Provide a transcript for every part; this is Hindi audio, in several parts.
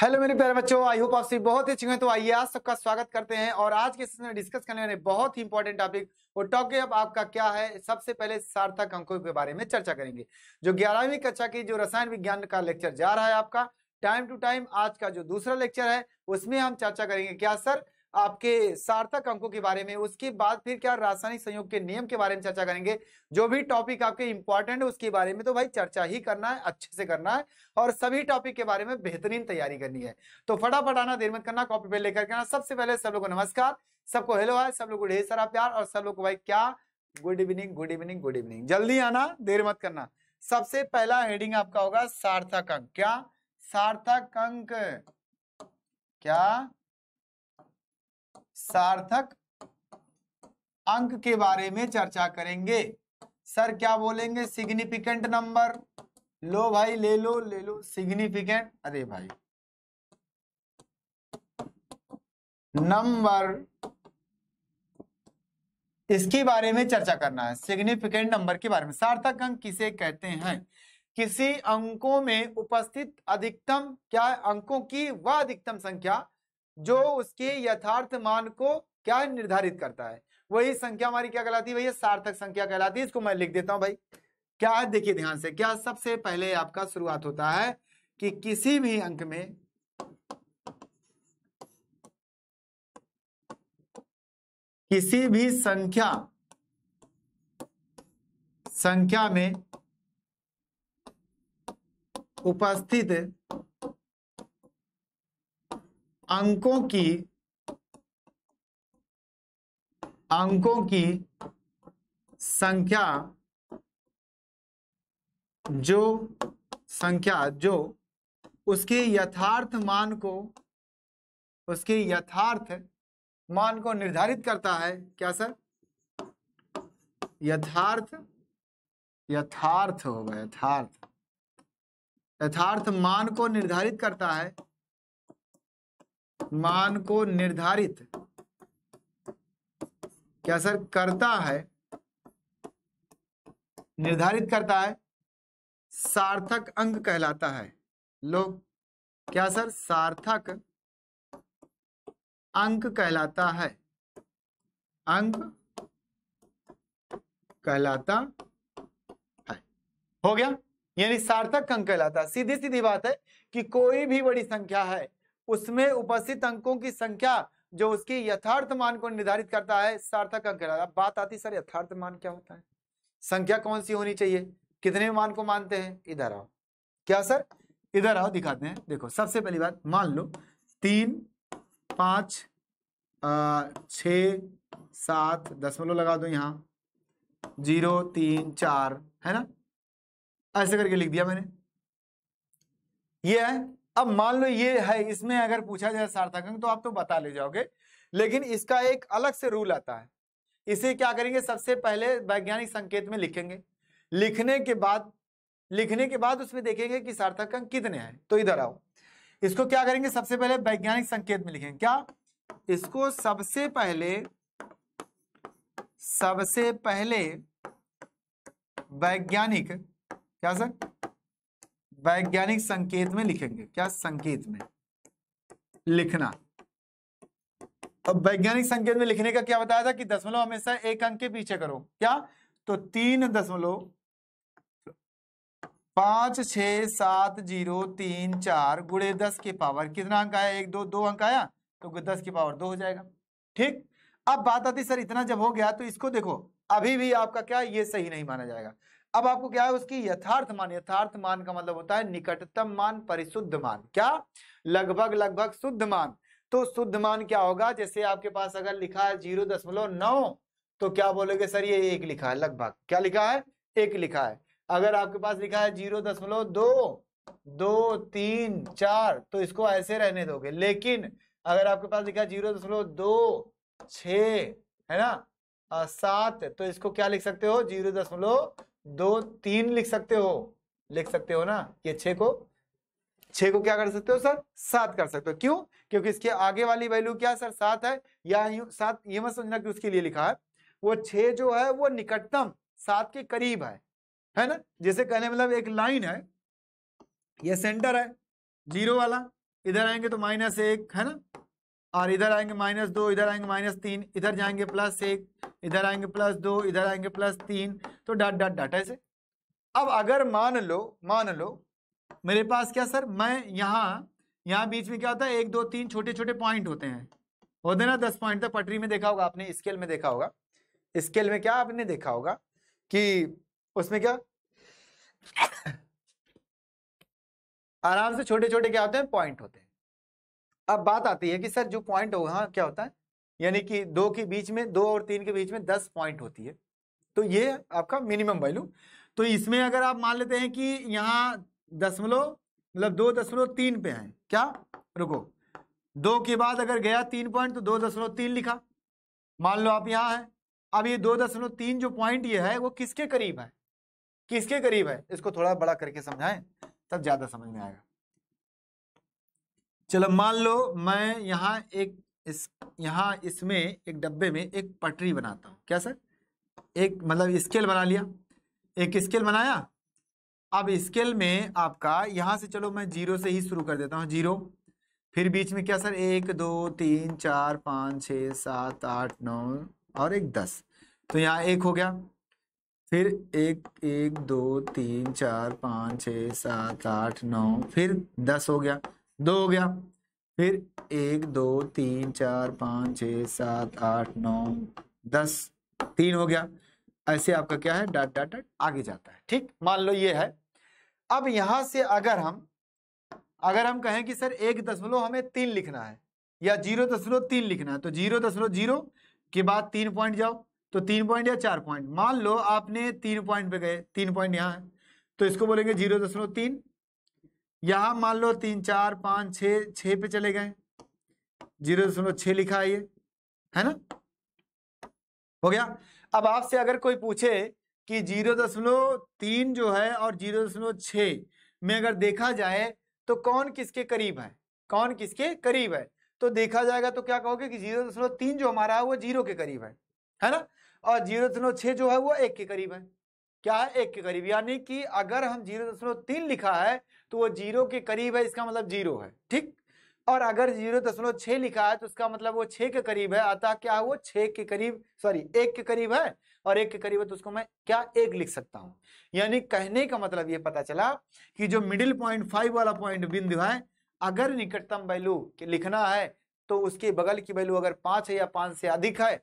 हेलो मेरे प्यारे बच्चों आई होप आप सभी बहुत ही अच्छे हैं तो आइए आज सबका स्वागत करते हैं और आज के सेशन में डिस्कस करने वाले बहुत ही इंपॉर्टेंट टॉपिक और टॉपिक आपका क्या है सबसे पहले सार्थक अंकों के बारे में चर्चा करेंगे जो ग्यारहवीं कक्षा की जो रसायन विज्ञान का लेक्चर जा रहा है आपका टाइम टू टाइम आज का जो दूसरा लेक्चर है उसमें हम चर्चा करेंगे क्या सर आपके सार्थक अंकों के बारे में उसके बाद फिर क्या रासायनिक संयोग के नियम के बारे में चर्चा करेंगे जो भी टॉपिक आपके इंपॉर्टेंट है उसके बारे में तो भाई चर्चा ही करना है अच्छे से करना है और सभी टॉपिक के बारे में बेहतरीन तैयारी करनी है तो फटाफट आना देर मत करना कॉपी पे लेकर आना सबसे पहले सब लोगों को नमस्कार सबको हेलो है सब लोग को ढेर सारा प्यार और सब लोग को भाई क्या good evening good evening good evening जल्दी आना देर मत करना सबसे पहला हेडिंग आपका होगा सार्थक अंक क्या सार्थक अंक क्या सार्थक अंक के बारे में चर्चा करेंगे सर क्या बोलेंगे सिग्निफिकेंट नंबर लो भाई ले लो ले लो सिग्निफिकेंट अरे भाई नंबर इसके बारे में चर्चा करना है सिग्निफिकेंट नंबर के बारे में सार्थक अंक किसे कहते हैं किसी अंकों में उपस्थित अधिकतम क्या अंकों की वह अधिकतम संख्या जो उसके यथार्थ मान को क्या निर्धारित करता है वही संख्या हमारी क्या कहलाती है भैया सार्थक संख्या कहलाती है इसको मैं लिख देता हूं भाई क्या है देखिए ध्यान से क्या सबसे पहले आपका शुरुआत होता है कि किसी भी अंक में किसी भी संख्या संख्या में उपस्थित अंकों की अंकों की संख्या जो संख्या जो उसके यथार्थ मान को उसके यथार्थ मान को निर्धारित करता है क्या सर यथार्थ यथार्थ होगा यथार्थ यथार्थ मान को निर्धारित करता है मान को निर्धारित क्या सर करता है निर्धारित करता है सार्थक अंग कहलाता है लो क्या सर सार्थक अंक कहलाता है अंक कहलाता है हो गया यानी सार्थक अंक कहलाता सीधी सीधी बात है कि कोई भी बड़ी संख्या है उसमें उपस्थित अंकों की संख्या जो उसकी यथार्थ मान को निर्धारित करता है सार्थक अंक कहलाता है बात आती सर यथार्थ मान क्या होता है संख्या कौन सी होनी चाहिए कितने मान को मानते हैं इधर आओ क्या सर इधर आओ दिखाते हैं देखो सबसे पहली बात मान लो तीन पांच छ सात दसमलव लगा दो यहां जीरो तीन चार है ना ऐसे करके लिख दिया मैंने ये है अब मान लो ये है इसमें अगर पूछा जाए सार्थक अंक तो आप तो बता ले जाओगे लेकिन इसका एक अलग से रूल आता है इसे क्या करेंगे सबसे पहले वैज्ञानिक संकेत में लिखेंगे लिखने के बाद लिखने के बाद उसमें देखेंगे कि सार्थक अंक कितने हैं तो इधर आओ इसको क्या करेंगे सबसे पहले वैज्ञानिक संकेत में लिखेंगे क्या इसको सबसे पहले सबसे पहले वैज्ञानिक क्या सर वैज्ञानिक संकेत में लिखेंगे क्या संकेत में लिखना अब वैज्ञानिक संकेत में लिखने का क्या बताया था कि दसमलव हमेशा एक अंक के पीछे करो क्या तो तीन दसमलव पांच छ सात जीरो तीन चार गुड़े दस के पावर कितना अंक आया एक दो दो अंक आया तो दस के पावर दो हो जाएगा ठीक अब बात आती सर इतना जब हो गया तो इसको देखो अभी भी आपका क्या ये सही नहीं माना जाएगा अब आपको क्या है उसकी यथार्थ मान यथार्थ मान का मतलब होता है निकटतम मान परिशुद्ध मान क्या लगभग लगभग शुद्ध मान तो शुद्ध मान क्या होगा जैसे आपके पास अगर लिखा है जीरो दशमलव नौ तो क्या बोलोगे सर ये एक लिखा है लगभग क्या लिखा है एक लिखा है अगर आपके पास लिखा है जीरो दशमलव दो दो तीन चार तो इसको ऐसे रहने दोगे लेकिन अगर आपके पास लिखा है जीरो दशमलव दो छ है ना सात तो इसको क्या लिख सकते हो जीरो दशमलव दो तीन लिख सकते हो लिख सकते हो ना ये छे को छे को क्या कर सकते हो सर सात कर सकते हो क्यों क्योंकि इसके आगे वाली वैल्यू क्या सर सात है या सात ये मत समझना कि उसके लिए लिखा है वो छे जो है वो निकटतम सात के करीब है है ना जैसे कहने मतलब एक लाइन है ये सेंटर है जीरो वाला इधर आएंगे तो माइनस एक है ना और इधर आएंगे माइनस दो इधर आएंगे माइनस तीन इधर जाएंगे प्लस एक इधर आएंगे प्लस दो इधर आएंगे प्लस तीन तो डाट डाट डाट ऐसे अब अगर मान लो मान लो मेरे पास क्या सर मैं यहाँ यहाँ बीच में क्या होता है एक दो तीन छोटे छोटे पॉइंट होते हैं होते ना दस पॉइंट तक तो पटरी में देखा होगा आपने स्केल में देखा होगा स्केल में क्या आपने देखा होगा कि उसमें क्या आराम से छोटे छोटे क्या होते हैं पॉइंट होते हैं अब बात आती है कि सर जो पॉइंट होगा हाँ क्या होता है यानी कि दो के बीच में दो और तीन के बीच में दस पॉइंट होती है तो ये आपका मिनिमम वैल्यू तो इसमें अगर आप मान लेते हैं कि यहाँ दसमलव मतलब दो दशमलव तीन पे है क्या रुको दो के बाद अगर गया तीन पॉइंट तो दो दशमलव तीन लिखा मान लो आप यहाँ है अब ये दो दशमलव तीन जो पॉइंट ये है वो किसके करीब है किसके करीब है इसको थोड़ा बड़ा करके समझाएं तब ज्यादा समझ में आएगा चलो मान लो मैं यहाँ एक इस यहाँ इसमें एक डब्बे में एक पटरी बनाता हूँ क्या सर एक मतलब स्केल बना लिया एक स्केल बनाया अब स्केल में आपका यहाँ से चलो मैं जीरो से ही शुरू कर देता हूँ जीरो फिर बीच में क्या सर एक दो तीन चार पाँच छः सात आठ नौ और एक दस तो यहाँ एक हो गया फिर एक एक दो तीन चार पाँच छः सात आठ नौ फिर दस हो गया दो हो गया फिर एक दो तीन चार पाँच छ सात आठ नौ दस तीन हो गया ऐसे आपका क्या है डाट डॉट डॉट आगे जाता है ठीक मान लो ये है अब यहां से अगर हम अगर हम कहें कि सर एक दशमलव हमें तीन लिखना है या जीरो दशमलव तीन लिखना है तो जीरो दशमलव जीरो के बाद तीन पॉइंट जाओ तो तीन पॉइंट या चार पॉइंट मान लो आपने तीन पॉइंट पे गए तीन पॉइंट यहाँ है तो इसको बोलेंगे जीरो दशमलव तीन यहां मान लो तीन चार पांच छ छ पे चले गए जीरो दशमलव छ लिखा है ये है ना हो गया अब आपसे अगर कोई पूछे कि जीरो दशमलव तीन जो है और जीरो दशमलव छ में अगर देखा जाए तो कौन किसके करीब है कौन किसके करीब है तो देखा जाएगा तो क्या कहोगे कि जीरो दशमलव तीन जो हमारा है वो जीरो के करीब है है ना और जीरो दशमलव छः जो है वो एक के करीब है क्या है एक के करीब यानी कि अगर हम जीरो दशमलव तीन लिखा है तो वो जीरो के करीब है इसका मतलब जीरो है ठीक और अगर जीरो दशमलव छः लिखा है तो उसका मतलब वो छः के करीब है अतः क्या है वो छः के करीब सॉरी एक के करीब है और एक के करीब है तो उसको मैं क्या एक लिख सकता हूँ यानी कहने का मतलब ये पता चला कि जो मिडिल पॉइंट फाइव वाला पॉइंट बिंदु है अगर निकटतम वैल्यू लिखना है तो उसके बगल की वैल्यू अगर पाँच है या पाँच से अधिक है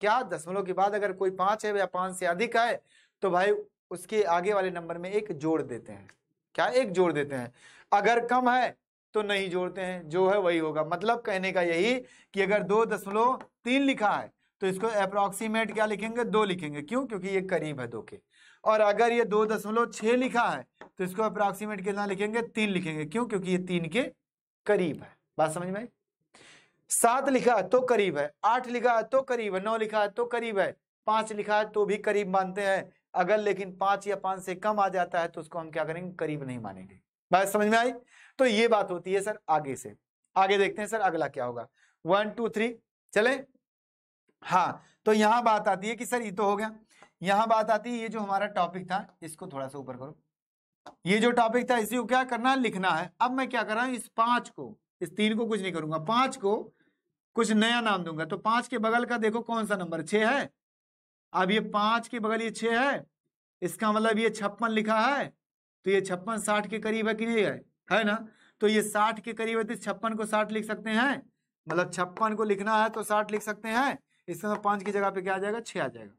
क्या दशमलव के बाद अगर कोई पाँच है या पाँच से अधिक है तो भाई उसके आगे वाले नंबर में एक जोड़ देते हैं क्या एक जोड़ देते हैं अगर कम है तो नहीं जोड़ते हैं जो है वही होगा मतलब कहने का यही कि अगर दो दशमलव तीन लिखा है तो इसको अप्रोक्सीमेट क्या लिखेंगे दो लिखेंगे क्यों क्योंकि ये करीब है दो के और अगर ये दो दशमलव छः लिखा है तो इसको अप्रोक्सीमेट कितना लिखेंगे तीन लिखेंगे क्यों क्योंकि ये तीन के करीब है बात समझ में सात लिखा है तो करीब है आठ लिखा है तो करीब है नौ लिखा है तो करीब है पांच लिखा है तो भी करीब मानते हैं अगर लेकिन पांच या पांच से कम आ जाता है तो उसको हम क्या करेंगे करीब नहीं मानेंगे बात समझ में आई तो ये बात होती है सर आगे से आगे देखते हैं सर अगला क्या होगा वन टू थ्री चले हाँ तो यहां बात आती है कि सर ये तो हो गया यहां बात आती है ये जो हमारा टॉपिक था इसको थोड़ा सा ऊपर करो ये जो टॉपिक था इसी को क्या करना है लिखना है अब मैं क्या कर रहा हूं इस पांच को इस तीन को कुछ नहीं करूंगा पांच को कुछ नया नाम दूंगा तो पांच के बगल का देखो कौन सा नंबर छह है अब ये पांच के बगल ये छह है इसका मतलब ये छप्पन लिखा है तो ये छप्पन साठ के करीब है कि नहीं है है ना तो ये साठ के करीब है तो छप्पन को साठ लिख सकते हैं मतलब छप्पन को लिखना है तो साठ लिख सकते हैं इसका मतलब पांच की जगह पे क्या आ जाएगा छह आ जाएगा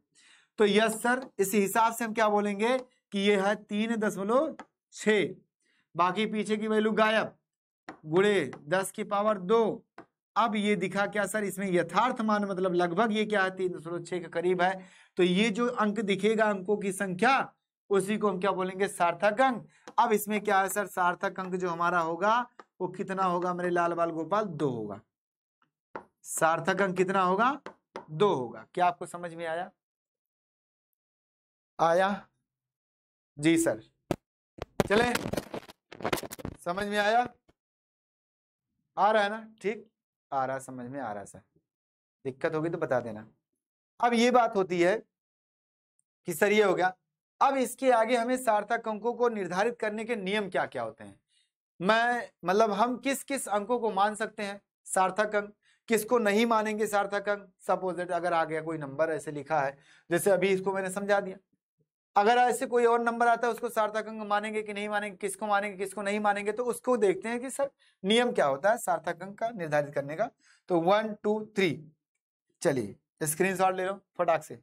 तो यस सर इस हिसाब से हम क्या बोलेंगे कि ये है तीन दशमलव छ बाकी पीछे की वैल्यू गायब गुड़े दस की पावर दो अब ये दिखा क्या सर इसमें यथार्थ मान मतलब लगभग ये क्या है तीन सौ छह के करीब है तो ये जो अंक दिखेगा अंकों की संख्या उसी को हम क्या बोलेंगे सार्थक अंक अब इसमें क्या है सर सार्थक अंक जो हमारा होगा वो कितना होगा मेरे लाल बाल गोपाल दो होगा सार्थक अंक कितना होगा दो होगा क्या आपको समझ में आया आया जी सर चले समझ में आया आ रहा है ना ठीक आ रहा समझ में आ रहा सर दिक्कत होगी तो बता देना अब ये बात होती है कि सर ये हो गया अब इसके आगे हमें सार्थक अंकों को निर्धारित करने के नियम क्या क्या होते हैं मैं मतलब हम किस किस अंकों को मान सकते हैं सार्थक अंक किसको नहीं मानेंगे सार्थक अंक सपोज अगर आ गया कोई नंबर ऐसे लिखा है जैसे अभी इसको मैंने समझा दिया अगर ऐसे कोई और नंबर आता है उसको सार्थक अंक मानेंगे कि नहीं मानेंगे किसको मानेंगे किसको नहीं मानेंगे तो उसको देखते हैं कि सर नियम क्या होता है सार्थक अंक का निर्धारित करने का तो वन टू थ्री चलिए शॉट ले लो फटाक से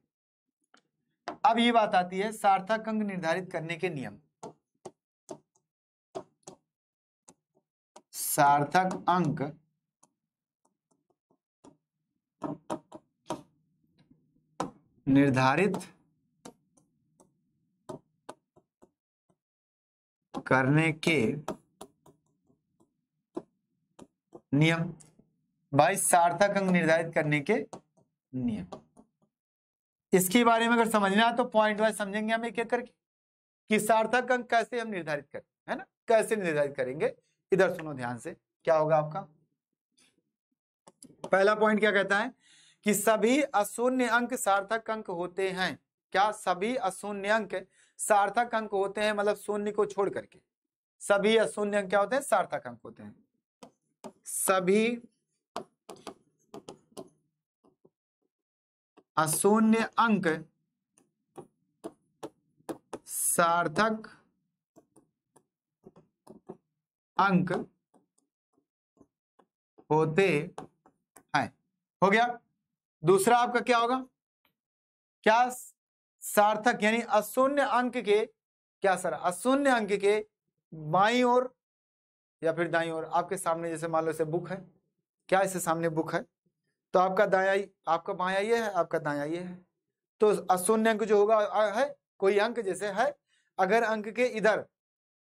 अब ये बात आती है सार्थक अंक निर्धारित करने के नियम सार्थक अंक निर्धारित करने के नियम बाईस सार्थक अंक निर्धारित करने के नियम इसके बारे में अगर समझना तो पॉइंट वाइज समझेंगे हम एक एक करके कि सार्थक अंक कैसे हम निर्धारित करें है ना कैसे निर्धारित करेंगे इधर सुनो ध्यान से क्या होगा आपका पहला पॉइंट क्या कहता है कि सभी अशून्य अंक सार्थक अंक होते हैं क्या सभी अशून्य अंक सार्थक अंक होते हैं मतलब शून्य को छोड़ करके सभी अशून्य अंक क्या होते हैं सार्थक अंक होते हैं सभी अशून्य अंक सार्थक अंक होते हैं हो गया दूसरा आपका क्या होगा क्या सार्थक यानी अशून्य अंक के क्या सर अशून्य अंक के बाई और या फिर दाई और आपके सामने जैसे मान लो इसे बुक है क्या इसे सामने बुक है तो आपका दाया आपका बाया ये है आपका दाया ये है तो अशून्य अंक जो होगा है कोई अंक जैसे है अगर अंक के इधर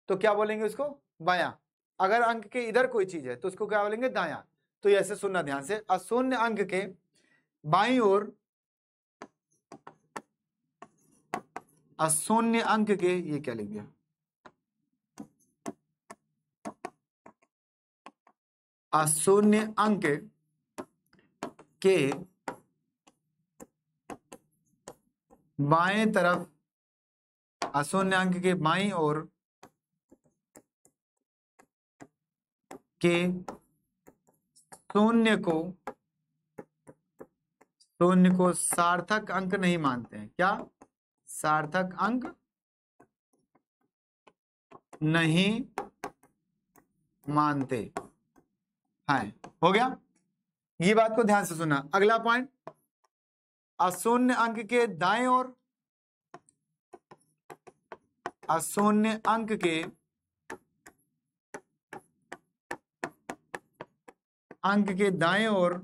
तो क्या बोलेंगे उसको बाया अगर अंक के इधर कोई चीज है तो उसको क्या बोलेंगे दाया तो ऐसे सुनना ध्यान से अशून्य अंक के बाई और अशून्य अंक के ये क्या लिख दिया अशून्य अंक के बाएं तरफ अशून्य अंक के बाई और के शून्य को शून्य को सार्थक अंक नहीं मानते हैं क्या सार्थक अंक नहीं मानते हैं हाँ, हो गया ये बात को ध्यान से सुनना अगला पॉइंट अशून्य अंक के दाएं और अशून्य अंक के अंक के दाएं और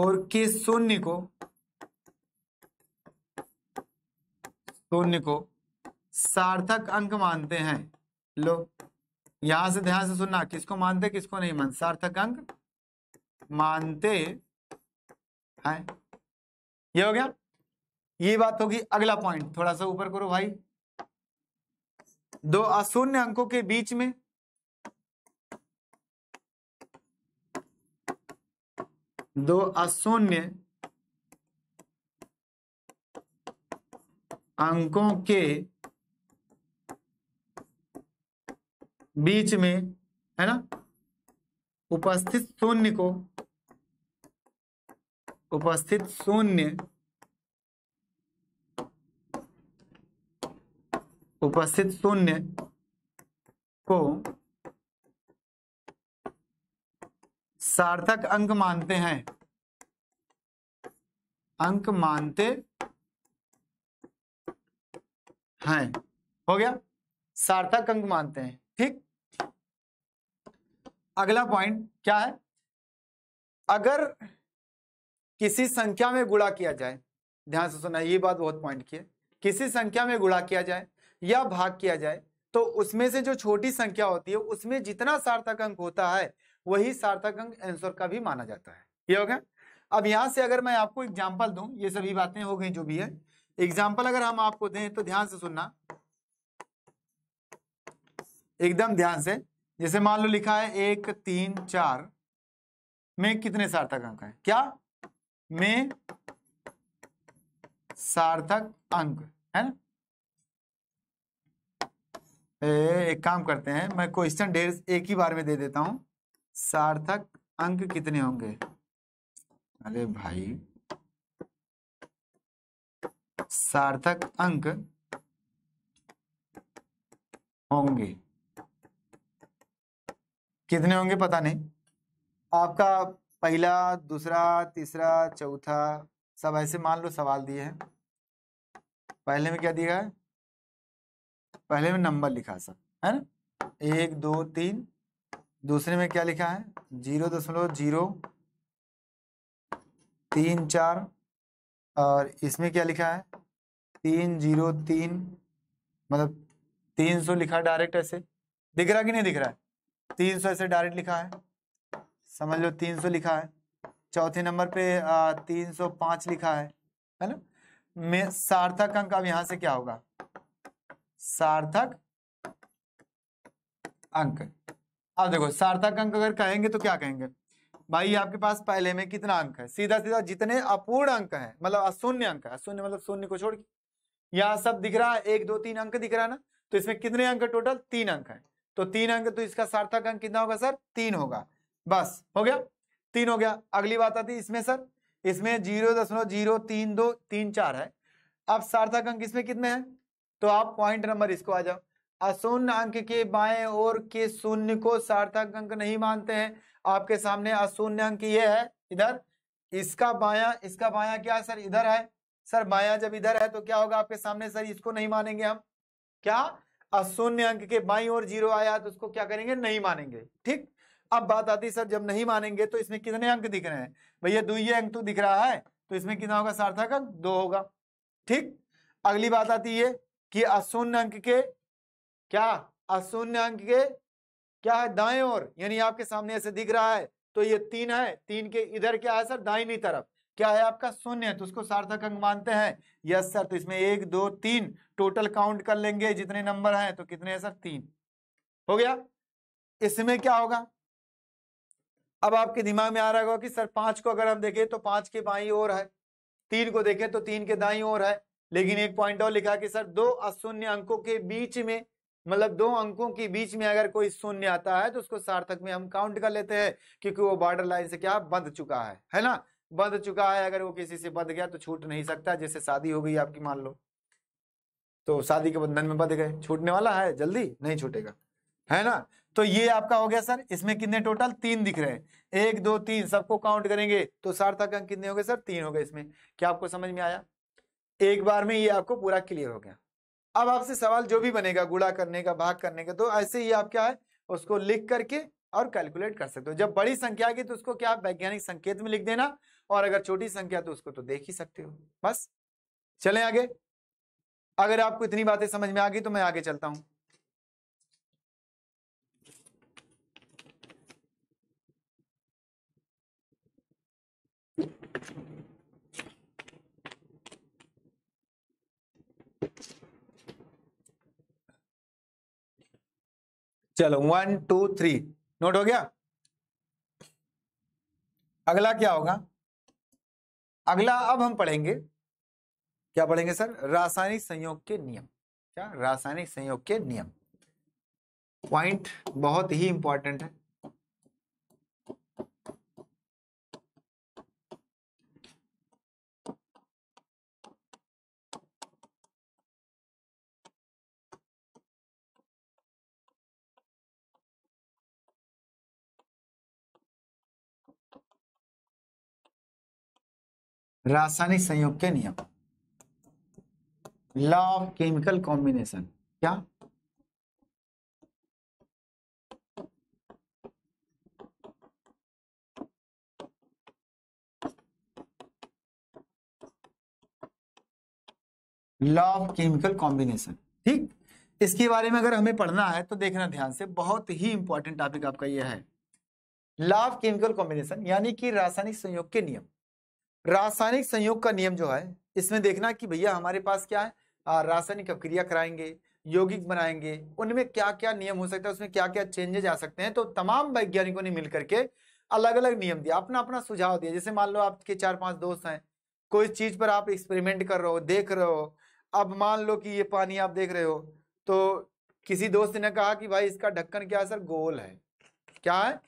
और के शून्य को शून्य को सार्थक अंक मानते हैं लो यहां से ध्यान से सुनना किसको मानते किसको नहीं मानते सार्थक अंक मानते हैं ये हो गया ये बात होगी अगला पॉइंट थोड़ा सा ऊपर करो भाई दो अशून्य अंकों के बीच में दो अशून्य अंकों के बीच में है ना उपस्थित शून्य को उपस्थित शून्य उपस्थित शून्य को सार्थक अंक मानते हैं अंक मानते हैं हाँ। हो गया सार्थक अंक मानते हैं ठीक अगला पॉइंट क्या है अगर किसी संख्या में गुणा किया जाए ध्यान से सुना ये बात बहुत पॉइंट की है किसी संख्या में गुणा किया जाए या भाग किया जाए तो उसमें से जो छोटी संख्या होती है उसमें जितना सार्थक अंक होता है वही सार्थक अंक आंसर का भी माना जाता है ये हो गया अब यहां से अगर मैं आपको एग्जाम्पल दूं ये सभी बातें हो गई जो भी है एग्जाम्पल अगर हम आपको दें तो ध्यान से सुनना एकदम ध्यान से जैसे मान लो लिखा है एक तीन चार में कितने सार्थक अंक हैं क्या में सार्थक अंक है ना एक काम करते हैं मैं क्वेश्चन ढेर एक ही बार में दे देता हूं सार्थक अंक कितने होंगे अरे भाई सार्थक अंक होंगे कितने होंगे पता नहीं आपका पहला दूसरा तीसरा चौथा सब ऐसे मान लो सवाल दिए हैं पहले में क्या दिया है पहले में नंबर लिखा सब है ना एक दो तीन दूसरे में क्या लिखा है जीरो दशमलव जीरो तीन चार और इसमें क्या लिखा है तीन जीरो तीन मतलब तीन सौ लिखा डायरेक्ट ऐसे दिख रहा कि नहीं दिख रहा है तीन सौ ऐसे डायरेक्ट लिखा है समझ लो तीन सौ लिखा है चौथे नंबर पे तीन सौ पांच लिखा है है ना मैं सार्थक अंक अब यहां से क्या होगा सार्थक अंक अब देखो सार्थक अंक अगर कहेंगे तो क्या कहेंगे भाई आपके पास पहले में कितना अंक है सीधा सीधा जितने अपूर्ण अंक है मतलब अशून्य अंक है अशून्य मतलब शून्य को छोड़ के यहाँ सब दिख रहा है एक दो तीन अंक दिख रहा है ना तो इसमें कितने अंक टोटल तीन अंक है तो तीन अंक तो इसका सार्थक अंक कितना होगा सर तीन होगा बस हो गया तीन हो गया अगली बात आती है इसमें सर इसमें जीरो दशमलव जीरो तीन दो तीन चार है अब सार्थक अंक इसमें कितने हैं तो आप पॉइंट नंबर इसको आ जाओ अशून्य अंक के बाएं और के शून्य को सार्थक अंक नहीं मानते हैं आपके सामने अशून्य अंक ये है इधर इसका बाया इसका बाया क्या सर इधर है सर बाया जब इधर है तो क्या होगा आपके सामने सर इसको नहीं मानेंगे हम क्या अशून्य अंक के बाई और जीरो आया तो उसको क्या करेंगे नहीं मानेंगे ठीक अब बात आती सर जब नहीं मानेंगे तो इसमें कितने अंक दिख रहे हैं भैया दुई अंक तो दिख रहा है तो इसमें कितना होगा सार्थक अंक दो होगा ठीक अगली बात आती है कि अशून्य अंक के क्या अशून्य अंक के क्या है दाएं ओर यानी आपके सामने ऐसे दिख रहा है तो ये तीन है तीन के इधर क्या है सर दाइनी तरफ क्या है आपका शून्य तो उसको सार्थक अंक मानते हैं यस सर तो इसमें एक दो तीन टोटल काउंट कर लेंगे जितने नंबर हैं तो कितने हैं सर तीन हो गया इसमें क्या होगा अब आपके दिमाग में आ रहा होगा कि सर पांच को अगर हम देखें तो पांच के बाई ओर है तीन को देखें तो तीन के दाई ओर है लेकिन एक पॉइंट और लिखा कि सर दो अशून्य अंकों के बीच में मतलब दो अंकों के बीच में अगर कोई शून्य आता है तो उसको सार्थक में हम काउंट कर लेते हैं क्योंकि वो बॉर्डर लाइन से क्या बंध चुका है है ना बंध चुका है अगर वो किसी से बंध गया तो छूट नहीं सकता जैसे शादी हो गई आपकी मान लो तो शादी के बंधन में बंध गए छूटने वाला है जल्दी नहीं छूटेगा है ना तो ये आपका हो गया सर इसमें कितने टोटल तीन दिख रहे हैं एक दो तीन सबको काउंट करेंगे तो सार्थक अंक कितने हो गए सर तीन हो गए इसमें क्या आपको समझ में आया एक बार में ये आपको पूरा क्लियर हो गया अब आपसे सवाल जो भी बनेगा गुड़ा करने का भाग करने का तो ऐसे ही आप क्या है उसको लिख करके और कैलकुलेट कर सकते हो जब बड़ी संख्या की तो उसको क्या आप वैज्ञानिक संकेत में लिख देना और अगर छोटी संख्या तो उसको तो देख ही सकते हो बस चले आगे अगर आपको इतनी बातें समझ में आ गई तो मैं आगे चलता हूं चलो वन टू थ्री नोट हो गया अगला क्या होगा अगला अब हम पढ़ेंगे क्या पढ़ेंगे सर रासायनिक संयोग के नियम क्या रासायनिक संयोग के नियम पॉइंट बहुत ही इंपॉर्टेंट है रासायनिक संयोग के नियम लॉ ऑफ केमिकल कॉम्बिनेशन क्या लॉ ऑफ केमिकल कॉम्बिनेशन ठीक इसके बारे में अगर हमें पढ़ना है तो देखना ध्यान से बहुत ही इंपॉर्टेंट टॉपिक आपका यह है लॉ ऑफ केमिकल कॉम्बिनेशन यानी कि रासायनिक संयोग के नियम रासायनिक संयोग का नियम जो है इसमें देखना कि भैया हमारे पास क्या है रासायनिक अपक्रिया कराएंगे यौगिक बनाएंगे उनमें क्या क्या नियम हो सकता है उसमें क्या क्या चेंजेस आ सकते हैं तो तमाम वैज्ञानिकों ने मिलकर के अलग अलग नियम दिया अपना अपना सुझाव दिया जैसे मान लो आपके चार पांच दोस्त हैं कोई चीज पर आप एक्सपेरिमेंट कर रहे हो देख रहे हो अब मान लो कि ये पानी आप देख रहे हो तो किसी दोस्त ने कहा कि भाई इसका ढक्कन क्या सर गोल है क्या है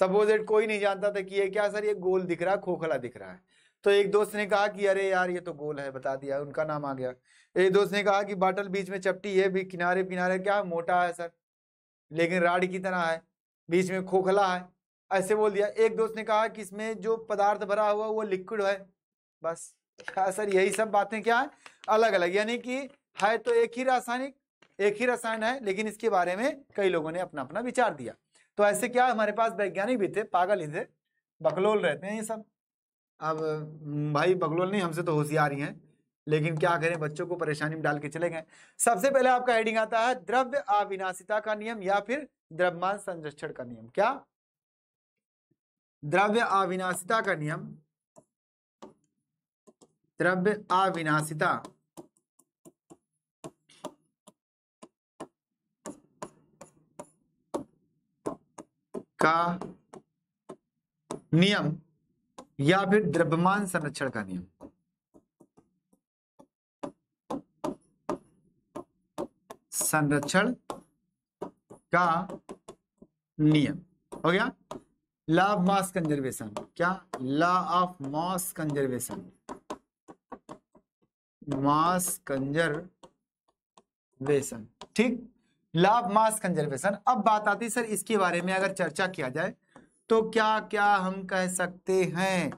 सपोज इट कोई नहीं जानता था कि ये क्या सर ये गोल दिख रहा है खोखला दिख रहा है तो एक दोस्त ने कहा कि अरे यार ये तो गोल है बता दिया उनका नाम आ गया एक दोस्त ने कहा कि बाटल बीच में चपटी है भी किनारे किनारे क्या मोटा है सर लेकिन राड की तरह है बीच में खोखला है ऐसे बोल दिया एक दोस्त ने कहा कि इसमें जो पदार्थ भरा हुआ वो लिक्विड है बस क्या सर यही सब बातें क्या है अलग अलग यानी कि है तो एक ही रासायनिक एक ही रसायन है लेकिन इसके बारे में कई लोगों ने अपना अपना विचार दिया तो ऐसे क्या हमारे पास वैज्ञानिक भी थे पागल ही थे बकलोल रहते हैं ये सब अब हम्म, भाई बगलोल नहीं हमसे तो होशियार ही हैं लेकिन क्या करें बच्चों को परेशानी में डाल के चले गए सबसे पहले आपका हेडिंग आता है द्रव्य अविनाशिता का नियम या फिर द्रव्यमान संरक्षण का नियम क्या द्रव्य अविनाशिता का नियम द्रव्य अविनाशिता का नियम या फिर द्रव्यमान संरक्षण का नियम संरक्षण का नियम हो गया लॉ ऑफ मास कंजर्वेशन क्या law of mass conservation mass conservation ठीक लॉ ऑफ मास कंजर्वेशन अब बात आती है सर इसके बारे में अगर चर्चा किया जाए तो क्या क्या हम कह सकते हैं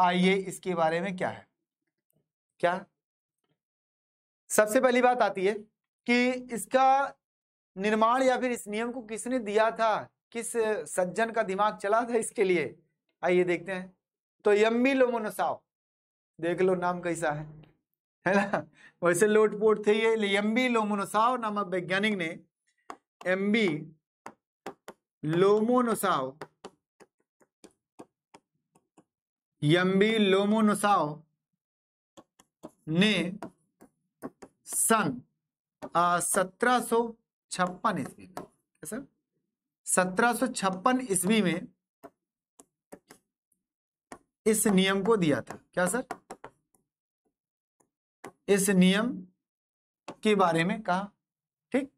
आइए इसके बारे में क्या है क्या सबसे पहली बात आती है कि इसका निर्माण या फिर इस नियम को किसने दिया था किस सज्जन का दिमाग चला था इसके लिए आइए देखते हैं तो यम्मी लोमोनोसाव देख लो नाम कैसा है है ना वैसे लोटपोट थे ये यम्बी लोमोनोसाव नामक वैज्ञानिक ने एम्बी लोमोनोसाव यम्बी लोमोनोसाओ ने सन सत्रह सो छप्पन ईस्वी में सर सत्रह सो छप्पन ईस्वी में इस नियम को दिया था क्या सर इस नियम के बारे में कहा ठीक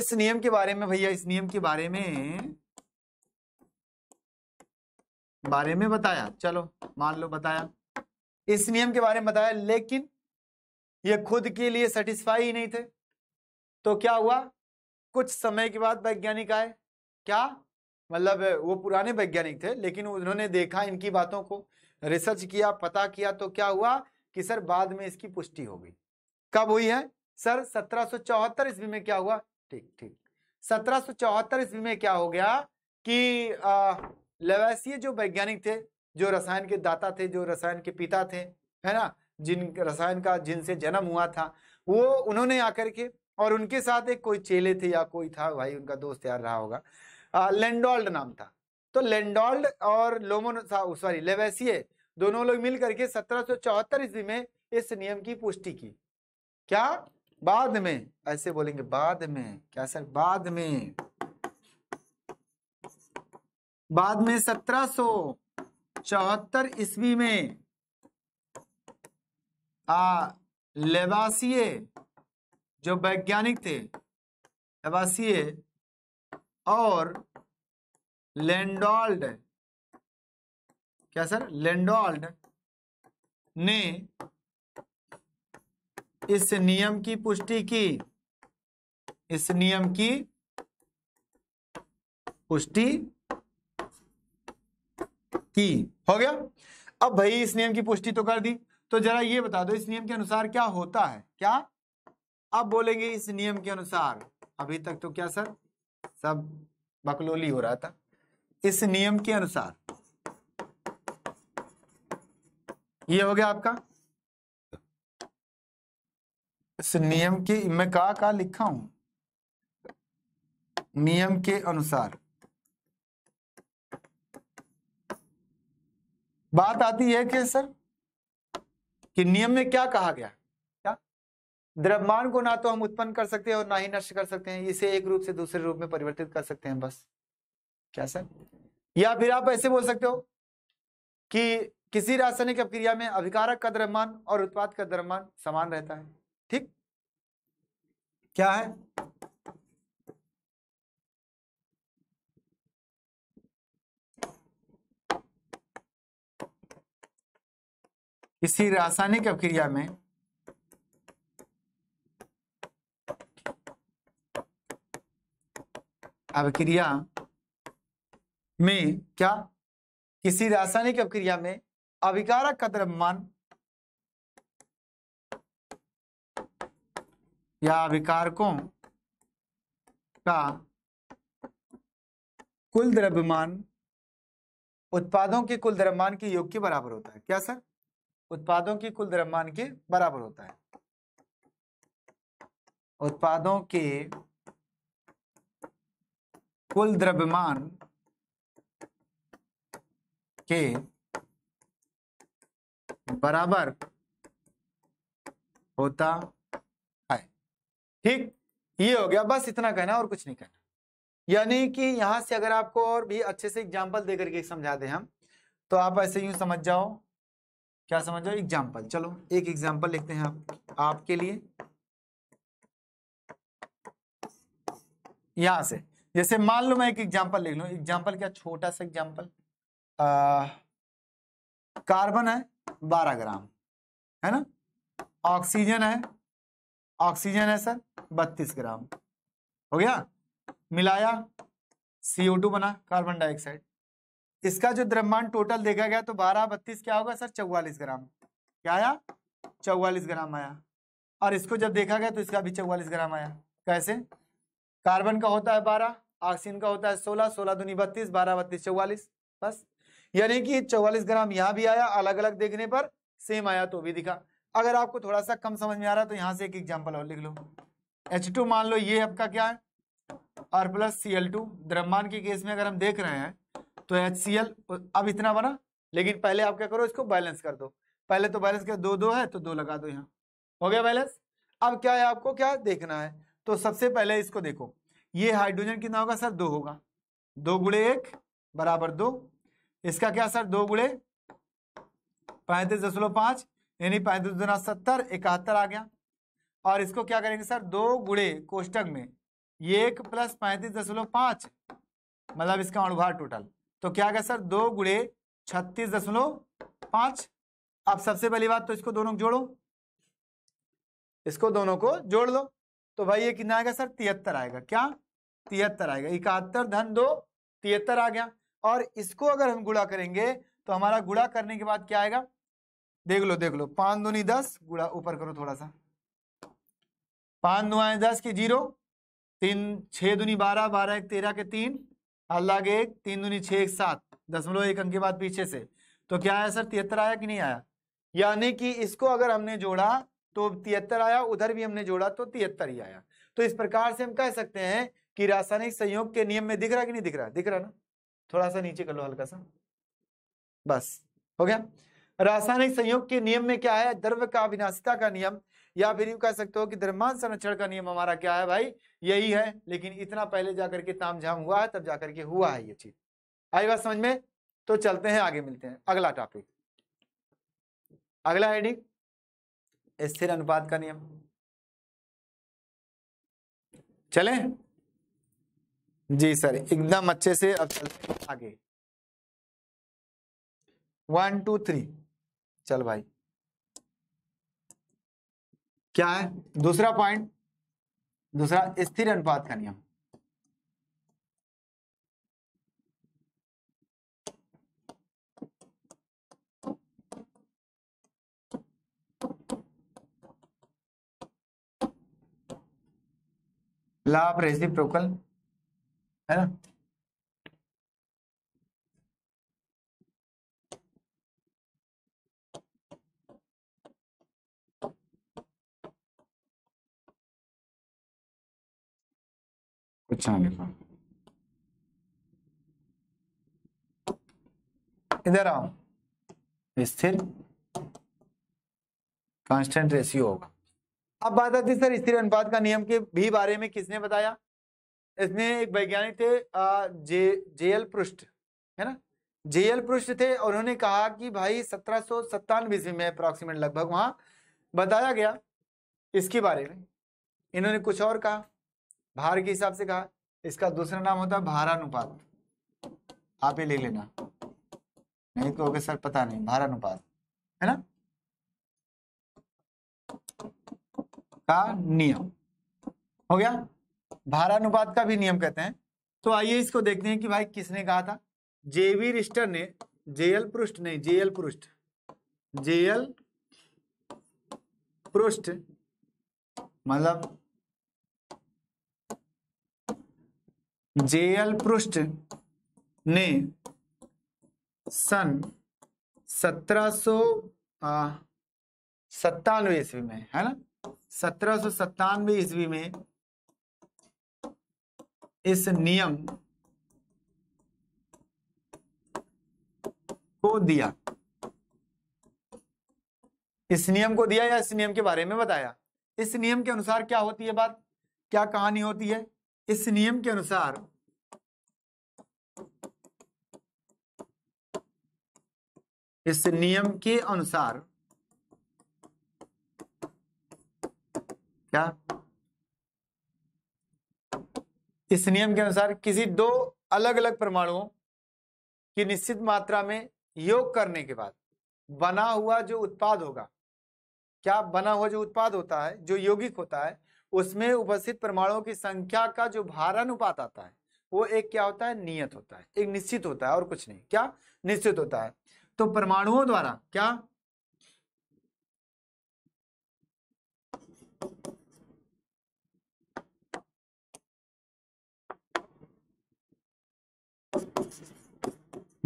इस नियम के बारे में भैया इस नियम के बारे में बारे में बताया चलो मान लो बताया इस नियम के बारे में बताया लेकिन ये खुद के लिए सेटिस्फाई ही नहीं थे तो क्या हुआ कुछ समय के बाद वैज्ञानिक आए क्या मतलब वो पुराने वैज्ञानिक थे लेकिन उन्होंने देखा इनकी बातों को रिसर्च किया पता किया तो क्या हुआ कि सर बाद में इसकी पुष्टि हो गई कब हुई है सर सत्रह ईस्वी में क्या हुआ ठीक ठीक सत्रह ईस्वी में क्या हो गया कि आ, लवासिए जो वैज्ञानिक थे जो रसायन के दाता थे जो रसायन के पिता थे है ना जिन रसायन का जिनसे जन्म हुआ था वो उन्होंने आकर के और उनके साथ एक कोई चेले थे या कोई था भाई उनका दोस्त यार रहा होगा लेंडोल्ड नाम था तो लेंडोल्ड और लोमोन सॉरी लेवैसी दोनों लोग मिल करके सत्रह सौ चौहत्तर ईस्वी में इस नियम की पुष्टि की क्या बाद में ऐसे बोलेंगे बाद में क्या सर बाद में बाद में सत्रह सो चौहत्तर ईस्वी में आ लेवासिए जो वैज्ञानिक थे लेवासिए और लेंडोल्ड क्या सर लेंडोल्ड ने इस नियम की पुष्टि की इस नियम की पुष्टि की हो गया अब भाई इस नियम की पुष्टि तो कर दी तो जरा ये बता दो इस नियम के अनुसार क्या होता है क्या अब बोलेंगे इस नियम के अनुसार अभी तक तो क्या सर सब बकलोली हो रहा था इस नियम के अनुसार ये हो गया आपका इस नियम के मैं कहा लिखा हूं नियम के अनुसार बात आती है कि सर कि नियम में क्या कहा गया क्या द्रव्यमान को ना तो हम उत्पन्न कर सकते हैं और ना ही नष्ट कर सकते हैं इसे एक रूप से दूसरे रूप में परिवर्तित कर सकते हैं बस क्या सर या फिर आप ऐसे बोल सकते हो कि किसी रासायनिक अभिक्रिया में अभिकारक का द्रव्यमान और उत्पाद का द्रव्यमान समान रहता है ठीक क्या है किसी रासायनिक अभिक्रिया में अभिक्रिया में क्या किसी रासायनिक अभिक्रिया में अभिकारक का द्रव्यमान या अभिकारकों का कुल द्रव्यमान उत्पादों के कुल द्रव्यमान के योग के बराबर होता है क्या सर उत्पादों की कुल द्रव्यमान के बराबर होता है उत्पादों के कुल द्रव्यमान के बराबर होता है ठीक ये हो गया बस इतना कहना और कुछ नहीं कहना यानी कि यहां से अगर आपको और भी अच्छे से एग्जाम्पल देकर के समझा दे हम तो आप ऐसे यूं समझ जाओ क्या समझ जाओ एग्जाम्पल चलो एक एग्जाम्पल लिखते हैं आप आपके लिए यहां से जैसे मान लो मैं एक एग्जाम्पल लिख लू एग्जाम्पल क्या छोटा सा एग्जाम्पल कार्बन है बारह ग्राम है ना ऑक्सीजन है ऑक्सीजन है सर बत्तीस ग्राम हो गया मिलाया CO2 बना कार्बन डाइऑक्साइड इसका जो द्रव्यमान टोटल देखा गया तो बारह बत्तीस क्या होगा सर चौवालीस ग्राम क्या आया चौवालीस ग्राम आया और इसको जब देखा गया तो इसका भी चौवालीस ग्राम आया कैसे कार्बन का होता है बारह ऑक्सीजन का होता है सोलह सोलह दूनी बत्तीस बारह बत्तीस चौवालीस बस यानी कि चौवालीस ग्राम यहाँ भी आया अलग अलग देखने पर सेम आया तो भी दिखा अगर आपको थोड़ा सा कम समझ में आ रहा है तो यहाँ से एक एग्जाम्पल और लिख लो एच मान लो ये आपका क्या है और प्लस सी एल टू द्रव्यमान के केस में अगर हम देख रहे हैं तो एल अब इतना बना लेकिन पहले आप क्या करो इसको बैलेंस कर दो पहले तो बैलेंस कर दो दो है तो दो लगा दो यहाँ हो गया बैलेंस अब क्या है आपको क्या देखना है तो सबसे पहले इसको देखो ये हाइड्रोजन कितना होगा सर दो होगा दो गुड़े एक बराबर दो इसका क्या सर दो गुड़े पैंतीस दशमलव पांच यानी पैंतीस दुना सत्तर इकहत्तर आ गया और इसको क्या करेंगे सर दो गुड़े कोष्टक में ये एक प्लस पैंतीस दशमलव पांच मतलब इसका अणुभार टोटल तो क्या गया सर दो गुड़े छत्तीस दशमलव पांच अब सबसे पहली बात तो इसको दोनों को जोड़ो इसको दोनों को जोड़ लो तो भाई ये कितना आएगा सर तिहत्तर आएगा क्या तिहत्तर आएगा इकहत्तर धन दो तिहत्तर आ गया और इसको अगर हम गुड़ा करेंगे तो हमारा गुड़ा करने के बाद क्या आएगा देख लो देख लो पांच दूनी दस गुड़ा ऊपर करो थोड़ा सा पांच आए दस के जीरो तीन छह दूनी बारह बारह एक तेरह के तीन अलग एक तीन दूनी छः एक सात दसमलव एक अंक के बाद पीछे से तो क्या आया सर तिहत्तर आया कि नहीं आया यानी कि इसको अगर हमने जोड़ा तो तिहत्तर आया उधर भी हमने जोड़ा तो तिहत्तर ही आया तो इस प्रकार से हम कह सकते हैं कि रासायनिक संयोग के नियम में दिख रहा कि नहीं दिख रहा दिख रहा ना थोड़ा सा नीचे कर लो हल्का सा बस हो गया रासायनिक संयोग के नियम में क्या है द्रव्य का अविनाशिता का नियम या फिर यूँ कह सकते हो कि धर्मांत संरक्षण का नियम हमारा क्या है भाई यही है लेकिन इतना पहले जाकर के तामझाम हुआ है तब जाकर के हुआ है ये चीज आई बात समझ में तो चलते हैं आगे मिलते हैं अगला टॉपिक अगला हेडिंग स्थिर अनुपात का नियम चलें जी सर एकदम अच्छे से अब चलते हैं आगे वन टू थ्री चल भाई क्या है दूसरा पॉइंट दूसरा स्थिर अनुपात का नियम लाभ रेसिप्रोकल है ना अच्छा इधर आओ स्थिर कांस्टेंट रेशियो होगा अब बात आती सर स्थिर अनुपात का नियम के भी बारे में किसने बताया इसने एक वैज्ञानिक थे जे जेएल पृष्ठ है ना जेएल पृष्ठ थे और उन्होंने कहा कि भाई सत्रह सौ सत्तानवे ईस्वी में अप्रॉक्सीमेट लगभग वहां बताया गया इसके बारे में इन्होंने कुछ और कहा भार के हिसाब से कहा इसका दूसरा नाम होता है भारानुपात आप ये ले लेना नहीं तो सर पता नहीं भारानुपात है ना का नियम हो गया भारानुपात का भी नियम कहते हैं तो आइए इसको देखते हैं कि भाई किसने कहा था जेवी रिस्टर ने जेएल पृष्ठ नहीं जेएल पृष्ठ जेएल पृष्ठ मतलब जेएल पृष्ठ ने सन सत्रह सो सत्तानवे ईस्वी में है ना सत्रह सो सत्तानवे ईस्वी में इस नियम को दिया इस नियम को दिया या इस नियम के बारे में बताया इस नियम के अनुसार क्या होती है बात क्या कहानी होती है इस नियम के अनुसार इस नियम के अनुसार क्या इस नियम के अनुसार किसी दो अलग अलग परमाणुओं की निश्चित मात्रा में योग करने के बाद बना हुआ जो उत्पाद होगा क्या बना हुआ जो उत्पाद होता है जो यौगिक होता है उसमें उपस्थित परमाणुओं की संख्या का जो भारानुपात आता है वो एक क्या होता है नियत होता है एक निश्चित होता है और कुछ नहीं क्या निश्चित होता है तो परमाणुओं द्वारा क्या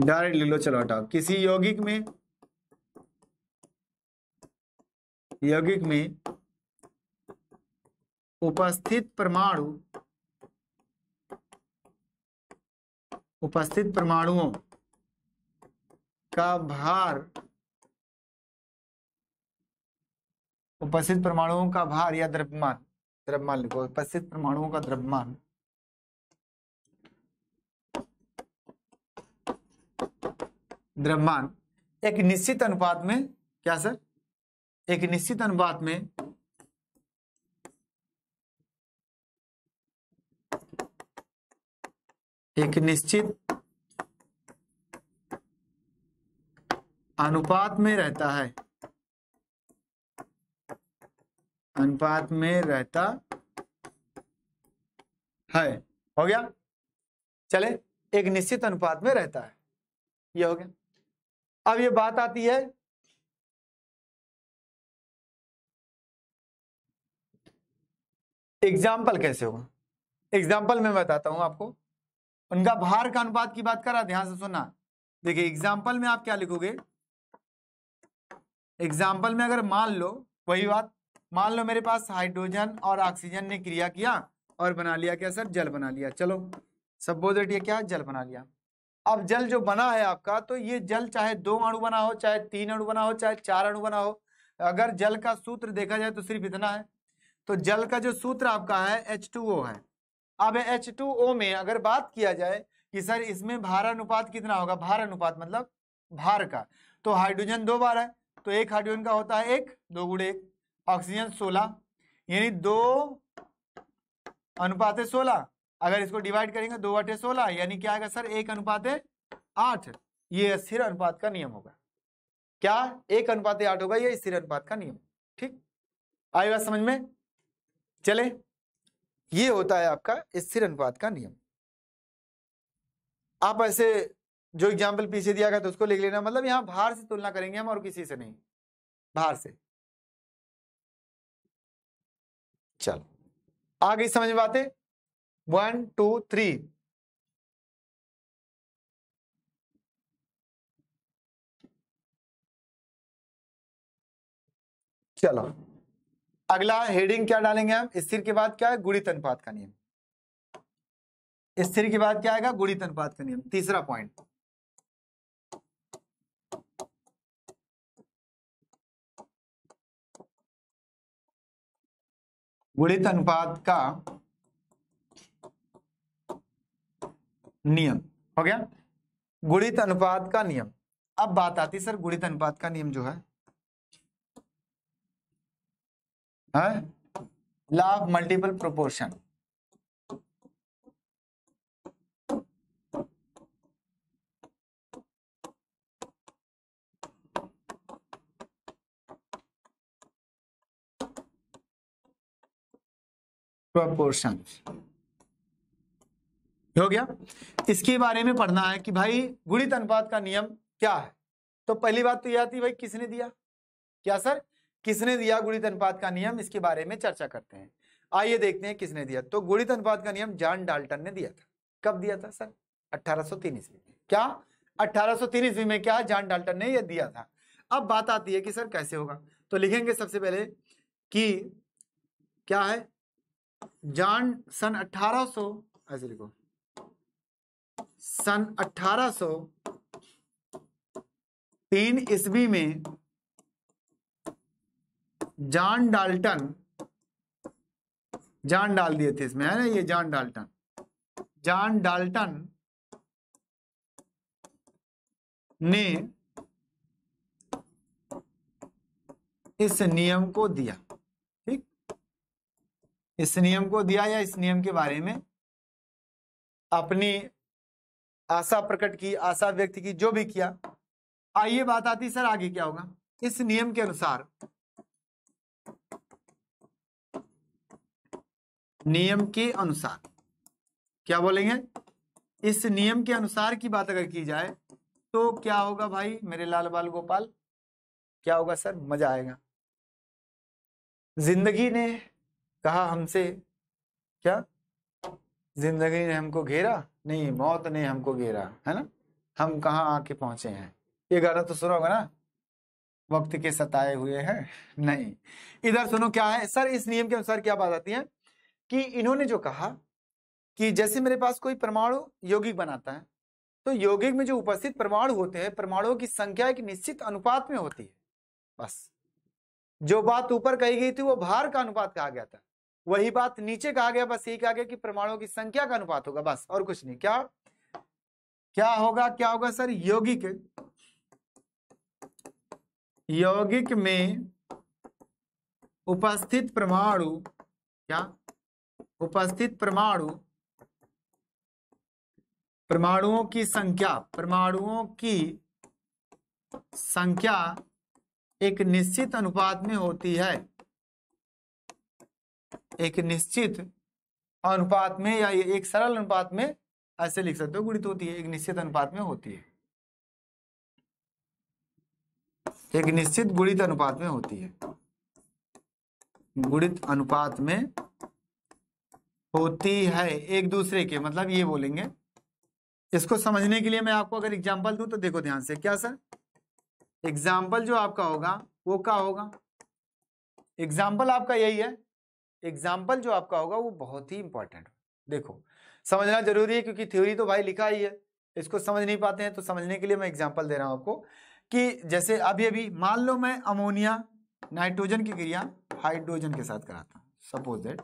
डायरेक्ट ले लो चलो हटाओ किसी यौगिक में यौगिक में उपस्थित परमाणु उपस्थित परमाणुओं का भार उपस्थित परमाणुओं का भार या द्रव्यमान द्रव्यमान लिखो उपस्थित परमाणुओं का द्रव्यमान द्रव्यमान एक निश्चित अनुपात में क्या सर एक निश्चित अनुपात में एक निश्चित अनुपात में रहता है अनुपात में रहता है हो गया चले एक निश्चित अनुपात में रहता है ये हो गया अब ये बात आती है एग्जाम्पल कैसे होगा एग्जाम्पल में बताता हूं आपको उनका भार का अनुपात की बात करा ध्यान से सुनना देखिए एग्जाम्पल में आप क्या लिखोगे एग्जाम्पल में अगर मान लो वही बात मान लो मेरे पास हाइड्रोजन और ऑक्सीजन ने क्रिया किया और बना लिया क्या सर जल बना लिया चलो सब्बोदेट ये क्या जल बना लिया अब जल जो बना है आपका तो ये जल चाहे दो अणु बना हो चाहे तीन अणु बना हो चाहे चार अणु बना हो अगर जल का सूत्र देखा जाए तो सिर्फ इतना है तो जल का जो सूत्र आपका है एच टू ओ है अब H2O में अगर बात किया जाए कि सर इसमें भार अनुपात कितना होगा भार अनुपात मतलब भार का तो हाइड्रोजन दो बार है तो एक हाइड्रोजन का होता है एक दो गुड़े एक ऑक्सीजन सोलह यानी दो अनुपात है सोलह अगर इसको डिवाइड करेंगे दो अटे सोलह यानी क्या आएगा सर एक अनुपात है आठ ये स्थिर अनुपात का नियम होगा क्या एक अनुपात आठ होगा यह स्थिर अनुपात का नियम ठीक आएगा समझ में चले ये होता है आपका स्थिर अनुपात का नियम आप ऐसे जो एग्जाम्पल पीछे दिया गया तो उसको लिख लेना मतलब यहां भार से तुलना करेंगे हम और किसी से नहीं भार से चल आगे समझ में बातें वन टू थ्री चलो अगला हेडिंग क्या डालेंगे हम स्थिर के बाद क्या है गुणित अनुपात का नियम स्थिर के बाद क्या आएगा गुणित अनुपात का नियम तीसरा पॉइंट गुणित अनुपात का नियम हो गया गुणित अनुपात का नियम अब बात आती है सर गुणित अनुपात का नियम जो है law of multiple proportion proportion हो गया इसके बारे में पढ़ना है कि भाई गुणित अनुपात का नियम क्या है तो पहली बात तो यह आती भाई किसने दिया क्या सर किसने दिया गुणित अनुपात का नियम इसके बारे में चर्चा करते हैं आइए देखते हैं किसने दिया तो गुणित अनुपात का नियम जॉन डाल्टन ने दिया था कब दिया था सर 1803 ईस्वी क्या 1803 ईस्वी में क्या जॉन डाल्टन ने यह दिया था अब बात आती है कि सर कैसे होगा तो लिखेंगे सबसे पहले कि क्या है जॉन सन 1800 ऐसे लिखो सन 1803 ईस्वी में जॉन डाल्टन जान डाल दिए थे इसमें है ना ये जान डाल्टन जान डाल्टन ने इस नियम को दिया ठीक इस नियम को दिया या इस नियम के बारे में अपनी आशा प्रकट की आशा व्यक्त की जो भी किया आइए बात आती सर आगे क्या होगा इस नियम के अनुसार नियम के अनुसार क्या बोलेंगे इस नियम के अनुसार की बात अगर की जाए तो क्या होगा भाई मेरे लाल बाल गोपाल क्या होगा सर मजा आएगा जिंदगी ने कहा हमसे क्या जिंदगी ने हमको घेरा नहीं मौत ने हमको घेरा है ना हम कहाँ आके पहुंचे हैं ये गाना तो सुना होगा ना वक्त के सताए हुए हैं नहीं इधर सुनो क्या है सर इस नियम के अनुसार क्या बात आती है कि इन्होंने जो कहा कि जैसे मेरे पास कोई परमाणु यौगिक बनाता है तो यौगिक में जो उपस्थित परमाणु होते हैं परमाणुओं की संख्या एक निश्चित अनुपात में होती है बस जो बात ऊपर कही गई थी वो भार का अनुपात कहा गया था वही बात नीचे कहा गया बस यही कहा गया कि परमाणुओं की संख्या का अनुपात होगा बस और कुछ नहीं क्या क्या होगा क्या होगा सर यौगिक यौगिक में उपस्थित परमाणु क्या उपस्थित परमाणु परमाणुओं की संख्या परमाणुओं की संख्या एक निश्चित अनुपात में होती है एक निश्चित अनुपात में या एक सरल अनुपात में ऐसे लिख सकते हो गुणित होती है एक निश्चित अनुपात में होती है एक निश्चित गुणित अनुपात में होती है गुणित अनुपात में होती है एक दूसरे के मतलब ये बोलेंगे इसको समझने के लिए मैं आपको अगर एग्जाम्पल दूं तो देखो ध्यान से क्या सर एग्जाम्पल जो आपका होगा वो क्या होगा एग्जाम्पल आपका यही है एग्जाम्पल जो आपका होगा वो बहुत ही इंपॉर्टेंट देखो समझना जरूरी है क्योंकि थ्योरी तो भाई लिखा ही है इसको समझ नहीं पाते हैं तो समझने के लिए मैं एग्जाम्पल दे रहा हूं आपको कि जैसे अभी अभी मान लो मैं अमोनिया नाइट्रोजन की क्रिया हाइड्रोजन के साथ कराता सपोज दैट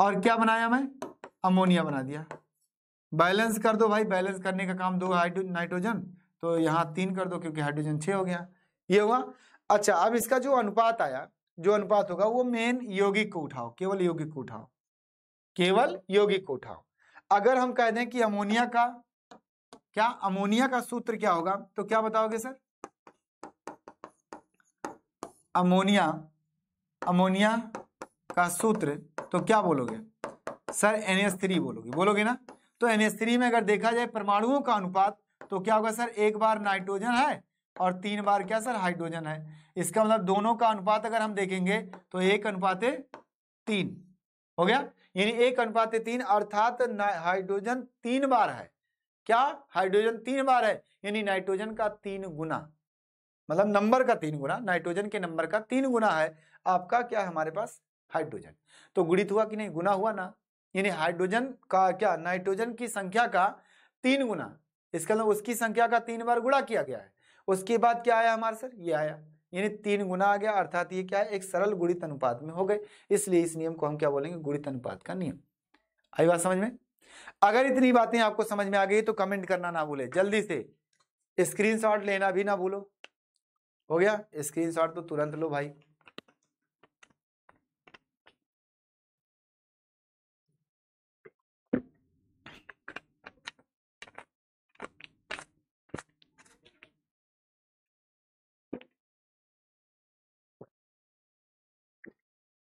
और क्या बनाया मैं अमोनिया बना दिया बैलेंस कर दो भाई बैलेंस करने का काम दो नाइट्रोजन तो यहाँ तीन कर दो क्योंकि हाइड्रोजन छः हो गया ये हुआ अच्छा अब इसका जो अनुपात आया जो अनुपात होगा वो मेन यौगिक को उठाओ केवल यौगिक को उठाओ केवल यौगिक को उठाओ अगर हम कह दें कि अमोनिया का क्या अमोनिया का सूत्र क्या होगा तो क्या बताओगे सर अमोनिया अमोनिया का सूत्र तो क्या बोलोगे सर एन एस थ्री बोलोगे बोलोगे ना तो एन एस थ्री में अगर देखा जाए परमाणुओं का अनुपात तो क्या होगा सर एक बार नाइट्रोजन है और तीन बार क्या सर हाइड्रोजन है इसका मतलब दोनों का अनुपात अगर हम देखेंगे तो एक अनुपात तीन हो गया यानी एक अनुपात तीन अर्थात हाइड्रोजन तीन बार है क्या हाइड्रोजन तीन बार है यानी नाइट्रोजन का तीन गुना मतलब नंबर का तीन गुना नाइट्रोजन के नंबर का तीन गुना है आपका क्या है हमारे पास हाइड्रोजन तो गुणित हुआ कि नहीं गुना हुआ ना यानी हाइड्रोजन का क्या नाइट्रोजन की संख्या का तीन गुना इसका मतलब उसकी संख्या का तीन बार गुणा किया गया है उसके बाद क्या आया हमारे सर ये आया यानी तीन गुना आ गया अर्थात ये क्या है एक सरल गुणित अनुपात में हो गए इसलिए इस नियम को हम क्या बोलेंगे गुणित अनुपात का नियम आई बात समझ में अगर इतनी बातें आपको समझ में आ गई तो कमेंट करना ना भूले जल्दी से स्क्रीनशॉट लेना भी ना भूलो हो गया स्क्रीनशॉट तो तुरंत लो भाई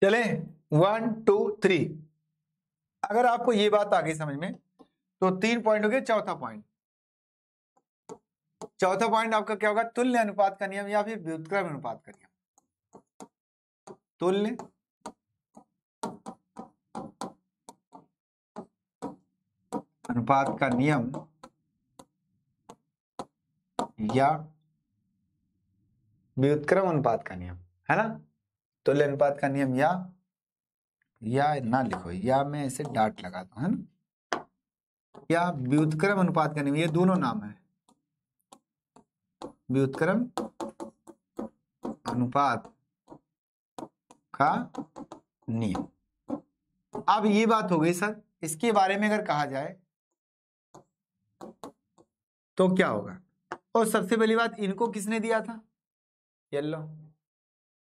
चले वन टू थ्री अगर आपको ये बात आ गई समझ में तो तीन पॉइंट हो गए चौथा पॉइंट चौथा पॉइंट आपका क्या होगा तुल्य अनुपात का नियम या फिर व्युत्क्रम अनुपात का नियम तुल्य अनुपात का नियम या व्युत्क्रम अनुपात का नियम है ना तुल्य तो अनुपात का नियम या या ना लिखो या मैं ऐसे डाट लगाता हूं है ना या व्युतक्रम अनुपात का नियम ये दोनों नाम है व्युतक्रम अनुपात का नियम अब ये बात हो गई सर इसके बारे में अगर कहा जाए तो क्या होगा और सबसे पहली बात इनको किसने दिया था येल्लो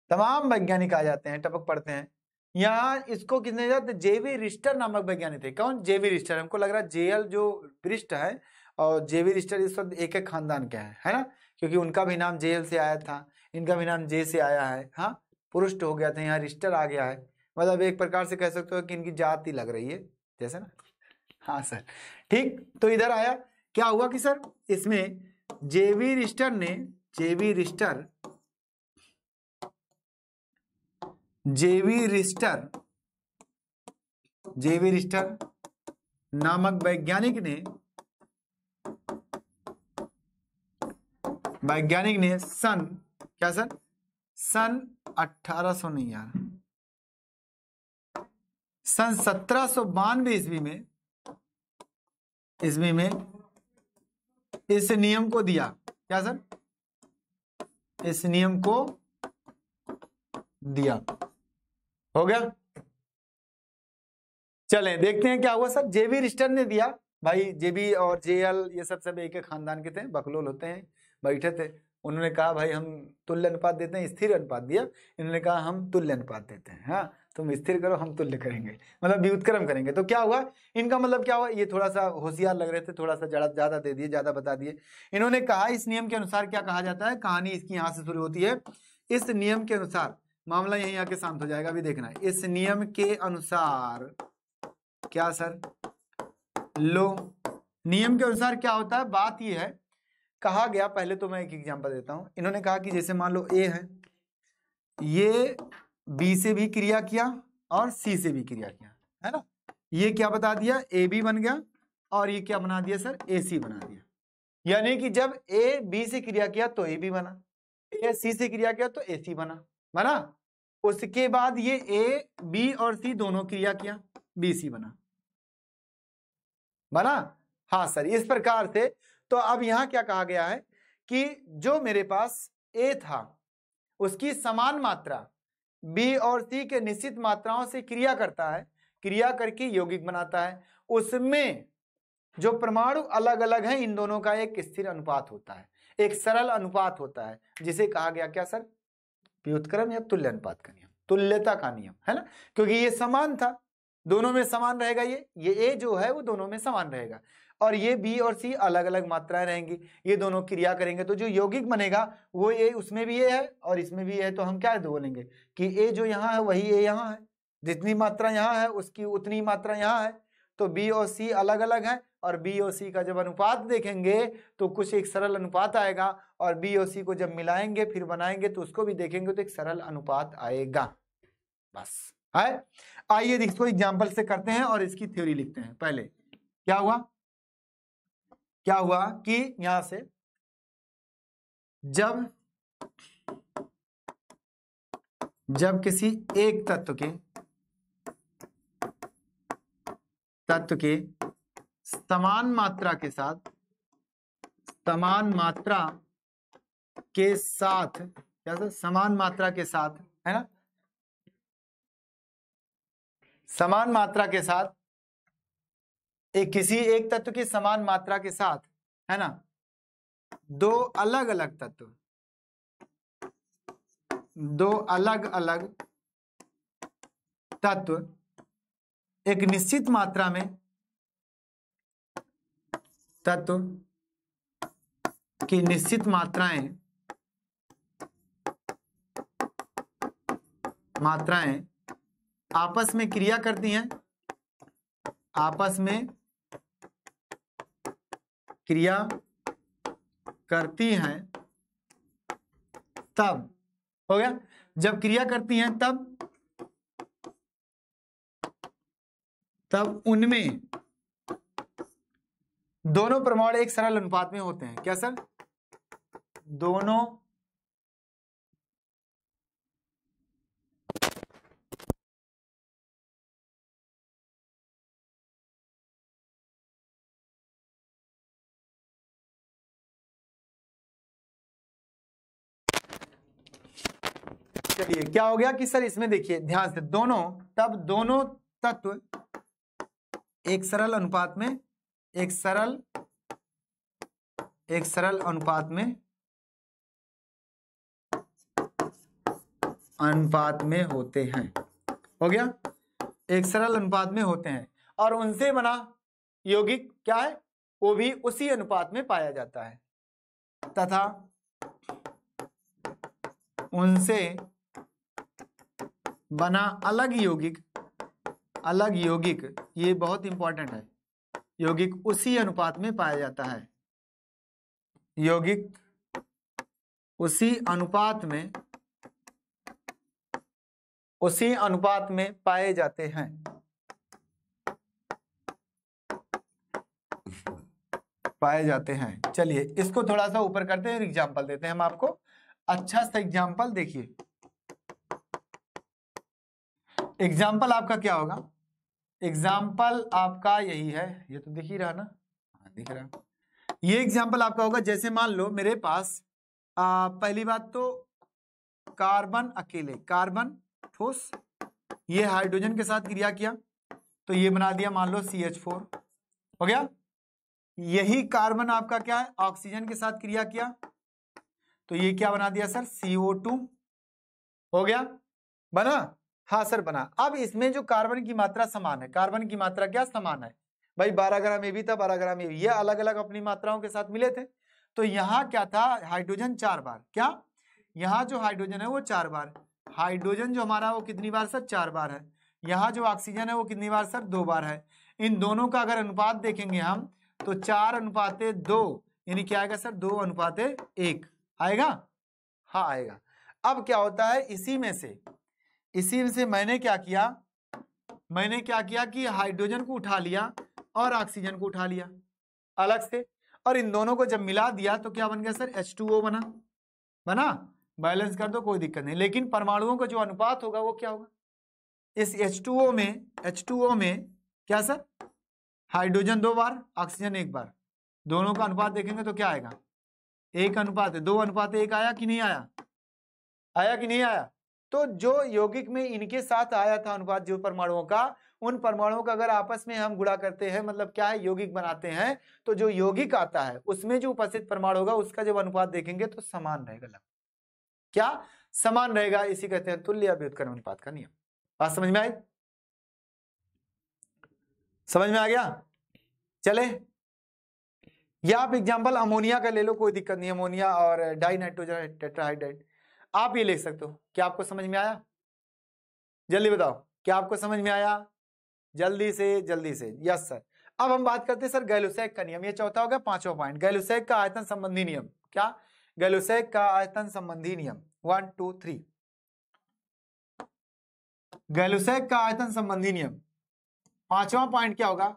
तमाम वैज्ञानिक आ जाते हैं टपक पड़ते हैं यहाँ इसको किसने जाते जेवी रिस्टर नामक वैज्ञानिक थे कौन जेवी रिस्टर हमको लग रहा है जेएल जो ब्रिस्ट है और जेवी रिस्टर इस वक्त एक एक खानदान के हैं है ना क्योंकि उनका भी नाम जेएल से आया था इनका भी नाम जे से आया है हाँ पुरुष हो गया था यहाँ रिस्टर आ गया है मतलब एक प्रकार से कह सकते हो कि इनकी जाति लग रही है जैसे ना हाँ सर ठीक तो इधर आया क्या हुआ कि सर इसमें जेवी रिस्टर ने जेवी रिस्टर जेवी रिस्टर जेवी रिस्टर नामक वैज्ञानिक ने वैज्ञानिक ने सन क्या सर सन अठारह सो नहीं यार सन सत्रह सो बानवे ईस्वी में ईस्वी में इस नियम को दिया क्या सर इस नियम को दिया हो गया चले देखते हैं क्या हुआ सर जेबी रिस्टर ने दिया भाई जेबी और जेएल ये सब सब एक एक खानदान के थे बकलोल होते हैं बैठे थे उन्होंने कहा भाई हम तुल्य अनुपात देते हैं स्थिर अनुपात दिया इन्होंने कहा हम तुल्य अनुपात देते हैं हाँ तुम स्थिर करो हम तुल्य करेंगे मतलब व्युतक्रम करेंगे तो क्या हुआ इनका मतलब क्या हुआ ये थोड़ा सा होशियार लग रहे थे थोड़ा सा ज़्यादा ज़्यादा दे दिए ज़्यादा बता दिए इन्होंने कहा इस नियम के अनुसार क्या कहा जाता है कहानी इसकी यहाँ से शुरू होती है इस नियम के अनुसार मामला यहीं आके शांत हो जाएगा अभी देखना इस नियम के अनुसार क्या सर लो नियम के अनुसार क्या होता है बात यह है कहा गया पहले तो मैं एक एग्जांपल देता हूं इन्होंने कहा कि जैसे मान लो ए है ये बी से भी क्रिया किया और सी से भी क्रिया किया है ना ये क्या बता दिया ए बी बन गया और ये क्या बना दिया सर ए सी बना दिया यानी कि जब ए बी से क्रिया किया तो ए बी बना ए सी से क्रिया किया तो ए सी बना बना उसके बाद ये ए बी और सी दोनों क्रिया किया बी सी बना बना हाँ सर इस प्रकार से तो अब यहां क्या कहा गया है कि जो मेरे पास ए था उसकी समान मात्रा बी और सी के निश्चित मात्राओं से क्रिया करता है क्रिया करके यौगिक बनाता है उसमें जो परमाणु अलग अलग हैं इन दोनों का एक स्थिर अनुपात होता है एक सरल अनुपात होता है जिसे कहा गया क्या सर व्युतक्रम या तुल्य अनुपात का नियम तुल्यता का नियम है ना क्योंकि ये समान था दोनों में समान रहेगा ये ये ए जो है वो दोनों में समान रहेगा और ये बी और सी अलग अलग मात्राएं रहेंगी ये दोनों क्रिया करेंगे तो जो यौगिक बनेगा वो ए उसमें भी ए है और इसमें भी ए है तो हम क्या बोलेंगे कि ए जो यहाँ है वही ए यहाँ है जितनी मात्रा यहाँ है उसकी उतनी मात्रा यहाँ है तो बी और सी अलग अलग हैं और बी और सी का जब अनुपात देखेंगे तो कुछ एक सरल अनुपात आएगा और बी और सी को जब मिलाएंगे फिर बनाएंगे तो उसको भी देखेंगे तो एक सरल अनुपात आएगा बस आए आइए इसको एग्जाम्पल से करते हैं और इसकी थ्योरी लिखते हैं पहले क्या हुआ क्या हुआ कि यहां से जब जब किसी एक तत्व के तत्व के समान मात्रा के साथ समान मात्रा के साथ क्या सर समान मात्रा के साथ है ना समान मात्रा के साथ एक किसी एक तत्व की समान मात्रा के साथ है ना दो अलग अलग तत्व दो अलग अलग तत्व एक निश्चित मात्रा में तत्व की निश्चित मात्राएं मात्राएं आपस में क्रिया करती हैं आपस में क्रिया करती हैं तब हो गया जब क्रिया करती हैं तब तब उनमें दोनों प्रमाण एक सरल अनुपात में होते हैं क्या सर दोनों चलिए क्या हो गया कि सर इसमें देखिए ध्यान से दोनों तब दोनों तत्व एक सरल अनुपात में एक सरल एक सरल अनुपात में अनुपात में होते हैं हो गया एक सरल अनुपात में होते हैं और उनसे बना यौगिक क्या है वो भी उसी अनुपात में पाया जाता है तथा उनसे बना अलग यौगिक अलग यौगिक ये बहुत इंपॉर्टेंट है यौगिक उसी अनुपात में पाया जाता है यौगिक उसी अनुपात में उसी अनुपात में पाए जाते हैं पाए जाते हैं चलिए इसको थोड़ा सा ऊपर करते हैं एग्जाम्पल देते हैं हम आपको अच्छा सा एग्जाम्पल देखिए एग्जाम्पल आपका क्या होगा एग्जाम्पल आपका यही है ये तो दिख ही रहा ना हाँ दिख रहा ये एग्जाम्पल आपका होगा जैसे मान लो मेरे पास आ, पहली बात तो कार्बन अकेले कार्बन ठोस ये हाइड्रोजन के साथ क्रिया किया तो ये बना दिया मान लो सी एच फोर हो गया यही कार्बन आपका क्या है ऑक्सीजन के साथ क्रिया किया तो ये क्या बना दिया सर सीओ टू हो गया बना हासर बना अब इसमें जो कार्बन की मात्रा समान है कार्बन की मात्रा क्या समान है भाई बारह ग्राम ए भी था बारह ग्राम ए भी ये अलग अलग अपनी मात्राओं के साथ मिले थे तो यहाँ क्या था हाइड्रोजन चार बार क्या यहाँ जो हाइड्रोजन है वो चार बार हाइड्रोजन जो हमारा वो कितनी बार सर चार बार है यहाँ जो ऑक्सीजन है वो कितनी बार सर दो बार है इन दोनों का अगर अनुपात देखेंगे हम तो चार अनुपाते दो यानी क्या आएगा सर दो अनुपाते एक आएगा हाँ आएगा अब क्या होता है इसी में से इसी से मैंने क्या किया मैंने क्या किया कि हाइड्रोजन को उठा लिया और ऑक्सीजन को उठा लिया अलग से और इन दोनों को जब मिला दिया तो क्या बन गया सर एच टू ओ बना बना बैलेंस कर दो कोई दिक्कत नहीं लेकिन परमाणुओं का जो अनुपात होगा वो क्या होगा इस एच टू ओ में एच टू ओ में क्या सर हाइड्रोजन दो बार ऑक्सीजन एक बार दोनों का अनुपात देखेंगे तो क्या आएगा एक अनुपात है दो अनुपात एक आया कि नहीं आया आया कि नहीं आया तो जो यौगिक में इनके साथ आया था अनुपात जो परमाणुओं का उन परमाणुओं का अगर आपस में हम गुड़ा करते हैं मतलब क्या है यौगिक बनाते हैं तो जो यौगिक आता है उसमें जो उपस्थित परमाणु होगा उसका जब अनुपात देखेंगे तो समान रहेगा लग क्या समान रहेगा इसी कहते हैं तुल्य अभ्युत्क्रम अनुपात का नियम बात समझ में आई समझ में आ गया चले या आप एग्जाम्पल अमोनिया का ले लो कोई दिक्कत नहीं अमोनिया और डाइनाइट्रोजन टेट्राहाइड्राइट आप ये लिख सकते हो क्या आपको समझ में आया जल्दी बताओ क्या आपको समझ में आया जल्दी से जल्दी से यस सर अब हम बात करते हैं सर गैलोसैक का नियम ये चौथा गया पांचवा पॉइंट गैलोसैक का आयतन संबंधी नियम क्या गैलोसैक का आयतन संबंधी नियम वन टू थ्री गैलोसैक का आयतन संबंधी नियम पांचवा पॉइंट क्या होगा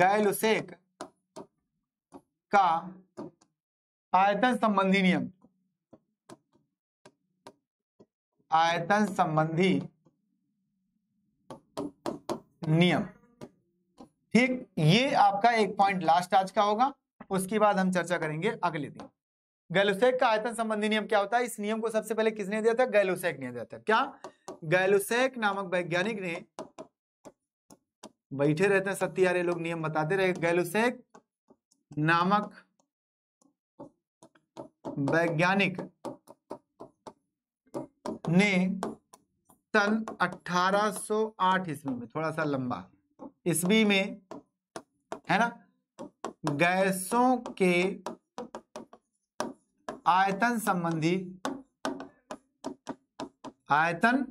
गैलोसैक का आयतन संबंधी नियम आयतन संबंधी नियम ठीक ये आपका एक पॉइंट लास्ट आज का होगा उसके बाद हम चर्चा करेंगे अगले दिन गैलोसेक का आयतन संबंधी नियम क्या होता है इस नियम को सबसे पहले किसने दिया था गैलोसेक ने दिया था क्या गैलोसेक नामक वैज्ञानिक ने बैठे रहते हैं सत्य लोग नियम बताते रहे गैलोसेक नामक वैज्ञानिक ने सन 1808 ईस्वी में थोड़ा सा लंबा ईस्वी में है ना गैसों के आयतन संबंधी आयतन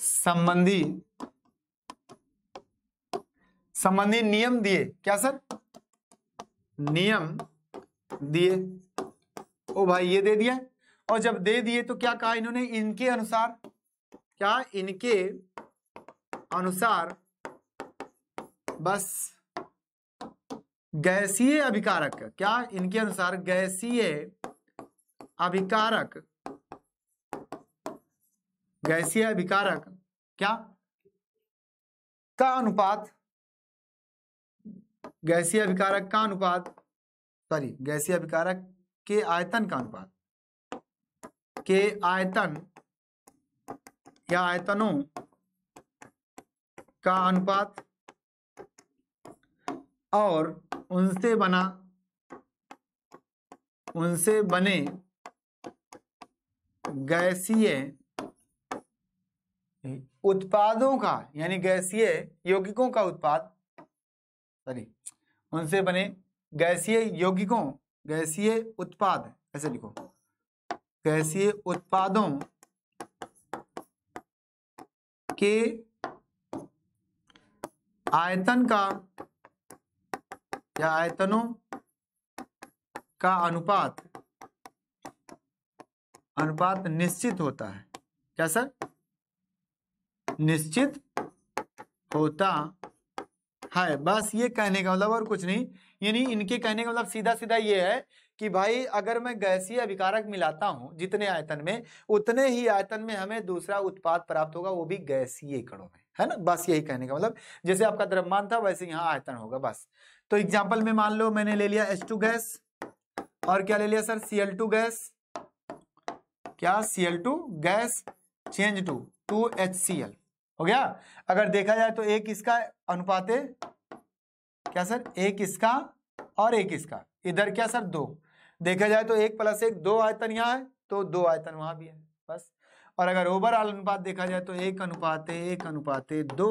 संबंधी संबंधी नियम दिए क्या सर नियम दिए ओ भाई ये दे दिया और जब दे दिए तो क्या कहा इन्होंने इनके अनुसार क्या इनके अनुसार बस गैसीय अभिकारक क्या इनके अनुसार गैसीय अभिकारक गैसीय अभिकारक क्या का अनुपात गैसीय अभिकारक का अनुपात सॉरी गैसीय अभिकारक के आयतन का अनुपात के आयतन या आयतनों का अनुपात और उनसे बना उनसे बने गैसीय उत्पादों का यानी गैसीय यौगिकों का उत्पाद सॉरी उनसे बने गैसीय यौगिकों गैसीय उत्पाद ऐसे लिखो गैसीय उत्पादों के आयतन का या आयतनों का अनुपात अनुपात निश्चित होता है क्या सर निश्चित होता हाय बस ये कहने का मतलब और कुछ नहीं यानी इनके कहने का मतलब सीधा सीधा ये है कि भाई अगर मैं गैसीय अभिकारक मिलाता हूँ जितने आयतन में उतने ही आयतन में हमें दूसरा उत्पाद प्राप्त होगा वो भी गैसीय कणों में है ना बस यही कहने का मतलब जैसे आपका द्रव्यमान था वैसे यहाँ आयतन होगा बस तो एग्जाम्पल में मान लो मैंने ले लिया एच टू गैस और क्या ले लिया sir C L two gas क्या C L two gas change to two H C L हो गया अगर देखा जाए तो एक इसका अनुपात है क्या सर एक इसका और एक इसका इधर क्या सर दो देखा जाए तो एक प्लस एक दो आयतन यहाँ है तो दो आयतन वहां भी है बस और अगर ओवरऑल अनुपात देखा जाए तो एक अनुपात एक अनुपात दो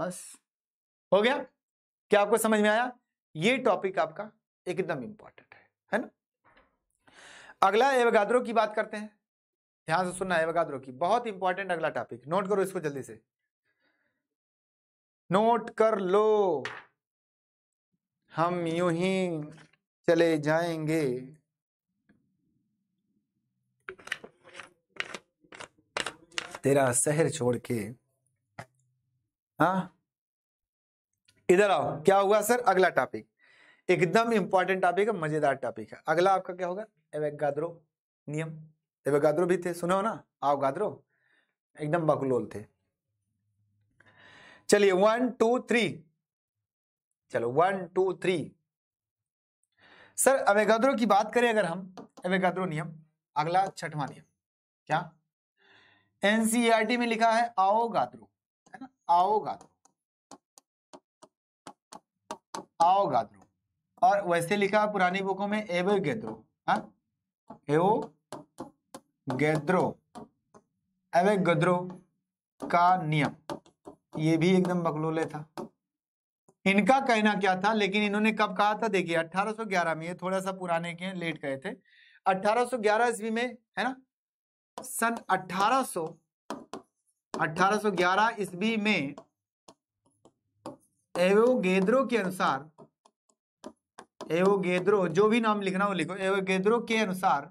बस हो गया क्या आपको समझ में आया ये टॉपिक आपका एकदम इंपॉर्टेंट है है ना अगला एवगाद्रो की बात करते हैं ध्यान से सुनना है की बहुत इंपॉर्टेंट अगला टॉपिक नोट करो इसको जल्दी से नोट कर लो हम यू ही चले जाएंगे तेरा शहर छोड़ के हा इधर आओ क्या हुआ सर अगला टॉपिक एकदम इंपॉर्टेंट टॉपिक है मजेदार टॉपिक है अगला आपका क्या होगा एवेगा नियम देवे गादरो भी थे हो ना आओ गादरो एकदम बकलोल थे चलिए वन टू थ्री चलो one two three sir Avogadro की बात करें अगर हम अवेगाद्रो नियम अगला छठवां नियम क्या एनसीईआरटी e में लिखा है आओ गाद्रो है ना आओ गाद्रो आओ गाद्रो और वैसे लिखा है पुरानी बुकों में हाँ? एवो गेद्रो एवो गैद्रो एवे गद्रो का नियम ये भी एकदम बकलोले था इनका कहना क्या था लेकिन इन्होंने कब कहा था देखिए 1811 में ये थोड़ा सा पुराने के लेट गए थे 1811 ईस्वी में है ना सन 1800 1811 ईस्वी में एवो गेद्रो के अनुसार एवो गेद्रो जो भी नाम लिखना हो लिखो एवो गेद्रो के अनुसार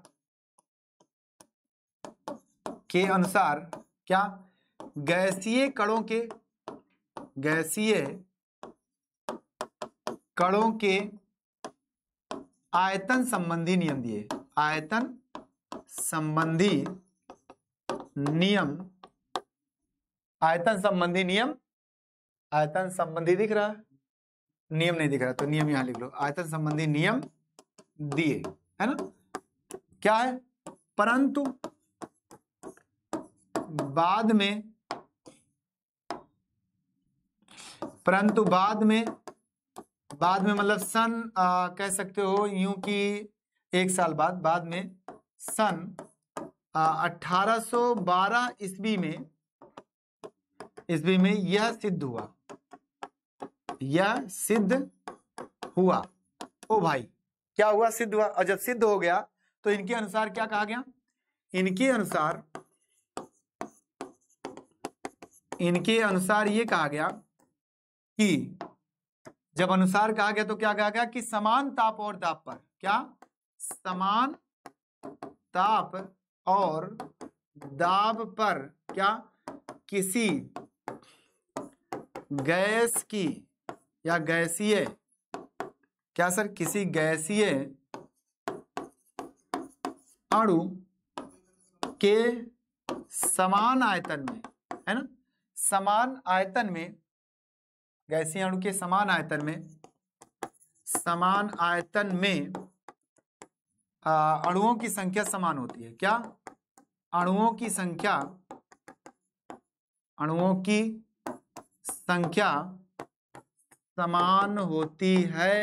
के अनुसार क्या गैसीय कणों के गैसीय कणों के आयतन संबंधी नियम दिए आयतन संबंधी नियम आयतन संबंधी नियम आयतन संबंधी दिख रहा नियम नहीं दिख रहा तो नियम यहां लिख लो आयतन संबंधी नियम दिए है ना क्या है परंतु बाद में परंतु बाद में बाद में मतलब सन आ, कह सकते हो यू कि एक साल बाद बाद में सन आ, 1812 ईस्वी में ईस्वी में यह सिद्ध हुआ यह सिद्ध हुआ ओ भाई क्या हुआ सिद्ध हुआ और जब सिद्ध हो गया तो इनके अनुसार क्या कहा गया इनके अनुसार इनके अनुसार ये कहा गया कि जब अनुसार कहा गया तो क्या कहा गया कि समान ताप और दाब पर क्या समान ताप और दाब पर क्या किसी गैस की या गैसीय क्या सर किसी गैसीय अणु के समान आयतन में है ना समान आयतन में गैसीय अणु के समान आयतन में समान आयतन में अणुओं की संख्या समान होती है क्या अणुओं की संख्या अणुओं की संख्या समान होती है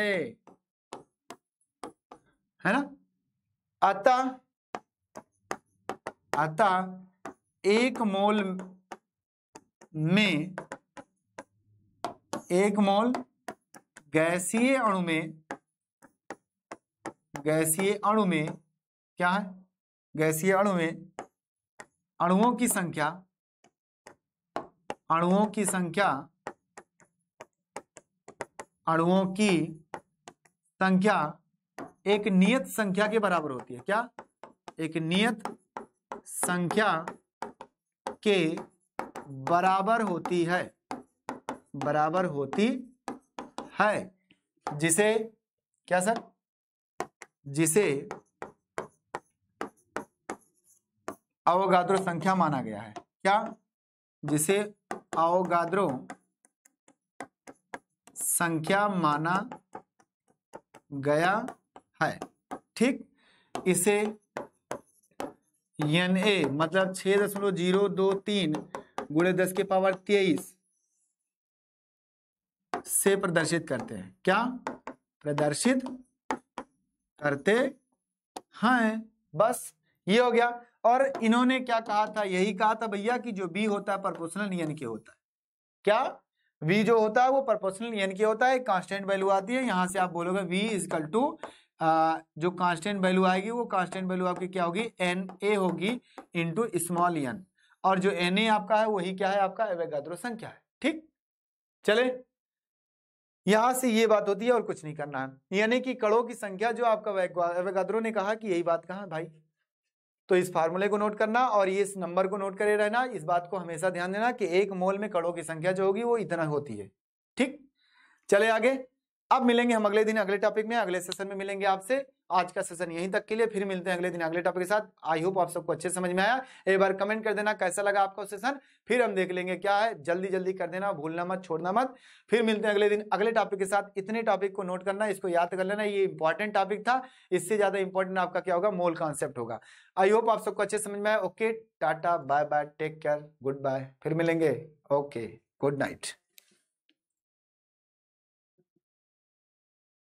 है ना अतः अतः एक मोल में एक मोल गैसीय अणु में गैसीय अणु में क्या है गैसीय अणु में अणुओं की संख्या अणुओं की संख्या अणुओं की संख्या एक नियत संख्या के बराबर होती है क्या एक नियत संख्या के बराबर होती है बराबर होती है जिसे क्या सर जिसे अवगाद्रो संख्या माना गया है क्या जिसे अवगाद्रो संख्या माना गया है ठीक इसे एन ए मतलब छह दशमलव जीरो दो तीन गुड़े दस के पावर तेईस से प्रदर्शित करते हैं क्या प्रदर्शित करते हैं बस ये हो गया और इन्होंने क्या कहा था यही कहा था भैया कि जो बी होता है प्रपोर्शनल यन के होता है क्या वी जो होता है वो प्रपोर्शनल एन के होता है कांस्टेंट वैल्यू आती है यहां से आप बोलोगे वी इजकल टू जो कांस्टेंट वैल्यू आएगी वो कांस्टेंट वैल्यू आपकी क्या होगी एन ए होगी इंटू स्मॉल एन और जो एन आपका है वही क्या है आपका एवेगाद्रो संख्या है ठीक चले यहां से ये बात होती है और कुछ नहीं करना है यानी कि कड़ों की संख्या जो आपका एवेगाद्रो ने कहा कि यही बात कहा भाई तो इस फार्मूले को नोट करना और ये इस नंबर को नोट करे रहना इस बात को हमेशा ध्यान देना कि एक मोल में कड़ों की संख्या जो होगी वो इतना होती है ठीक चले आगे अब मिलेंगे हम अगले दिन अगले टॉपिक में अगले सेशन में मिलेंगे आपसे आज का सेशन यहीं तक के लिए फिर मिलते हैं अगले दिन अगले टॉपिक के साथ आई होप आप सबको अच्छे समझ में आया एक बार कमेंट कर देना कैसा लगा आपको सेशन फिर हम देख लेंगे क्या है जल्दी जल्दी कर देना भूलना मत छोड़ना मत फिर मिलते हैं अगले दिन अगले टॉपिक के साथ इतने टॉपिक को नोट करना इसको याद कर लेना ये इंपॉर्टेंट टॉपिक था इससे ज्यादा इंपॉर्टेंट आपका क्या होगा मोल कॉन्सेप्ट होगा आई होप आप सबको अच्छे समझ में आया ओके टाटा bye bye take care goodbye फिर मिलेंगे ओके गुड नाइट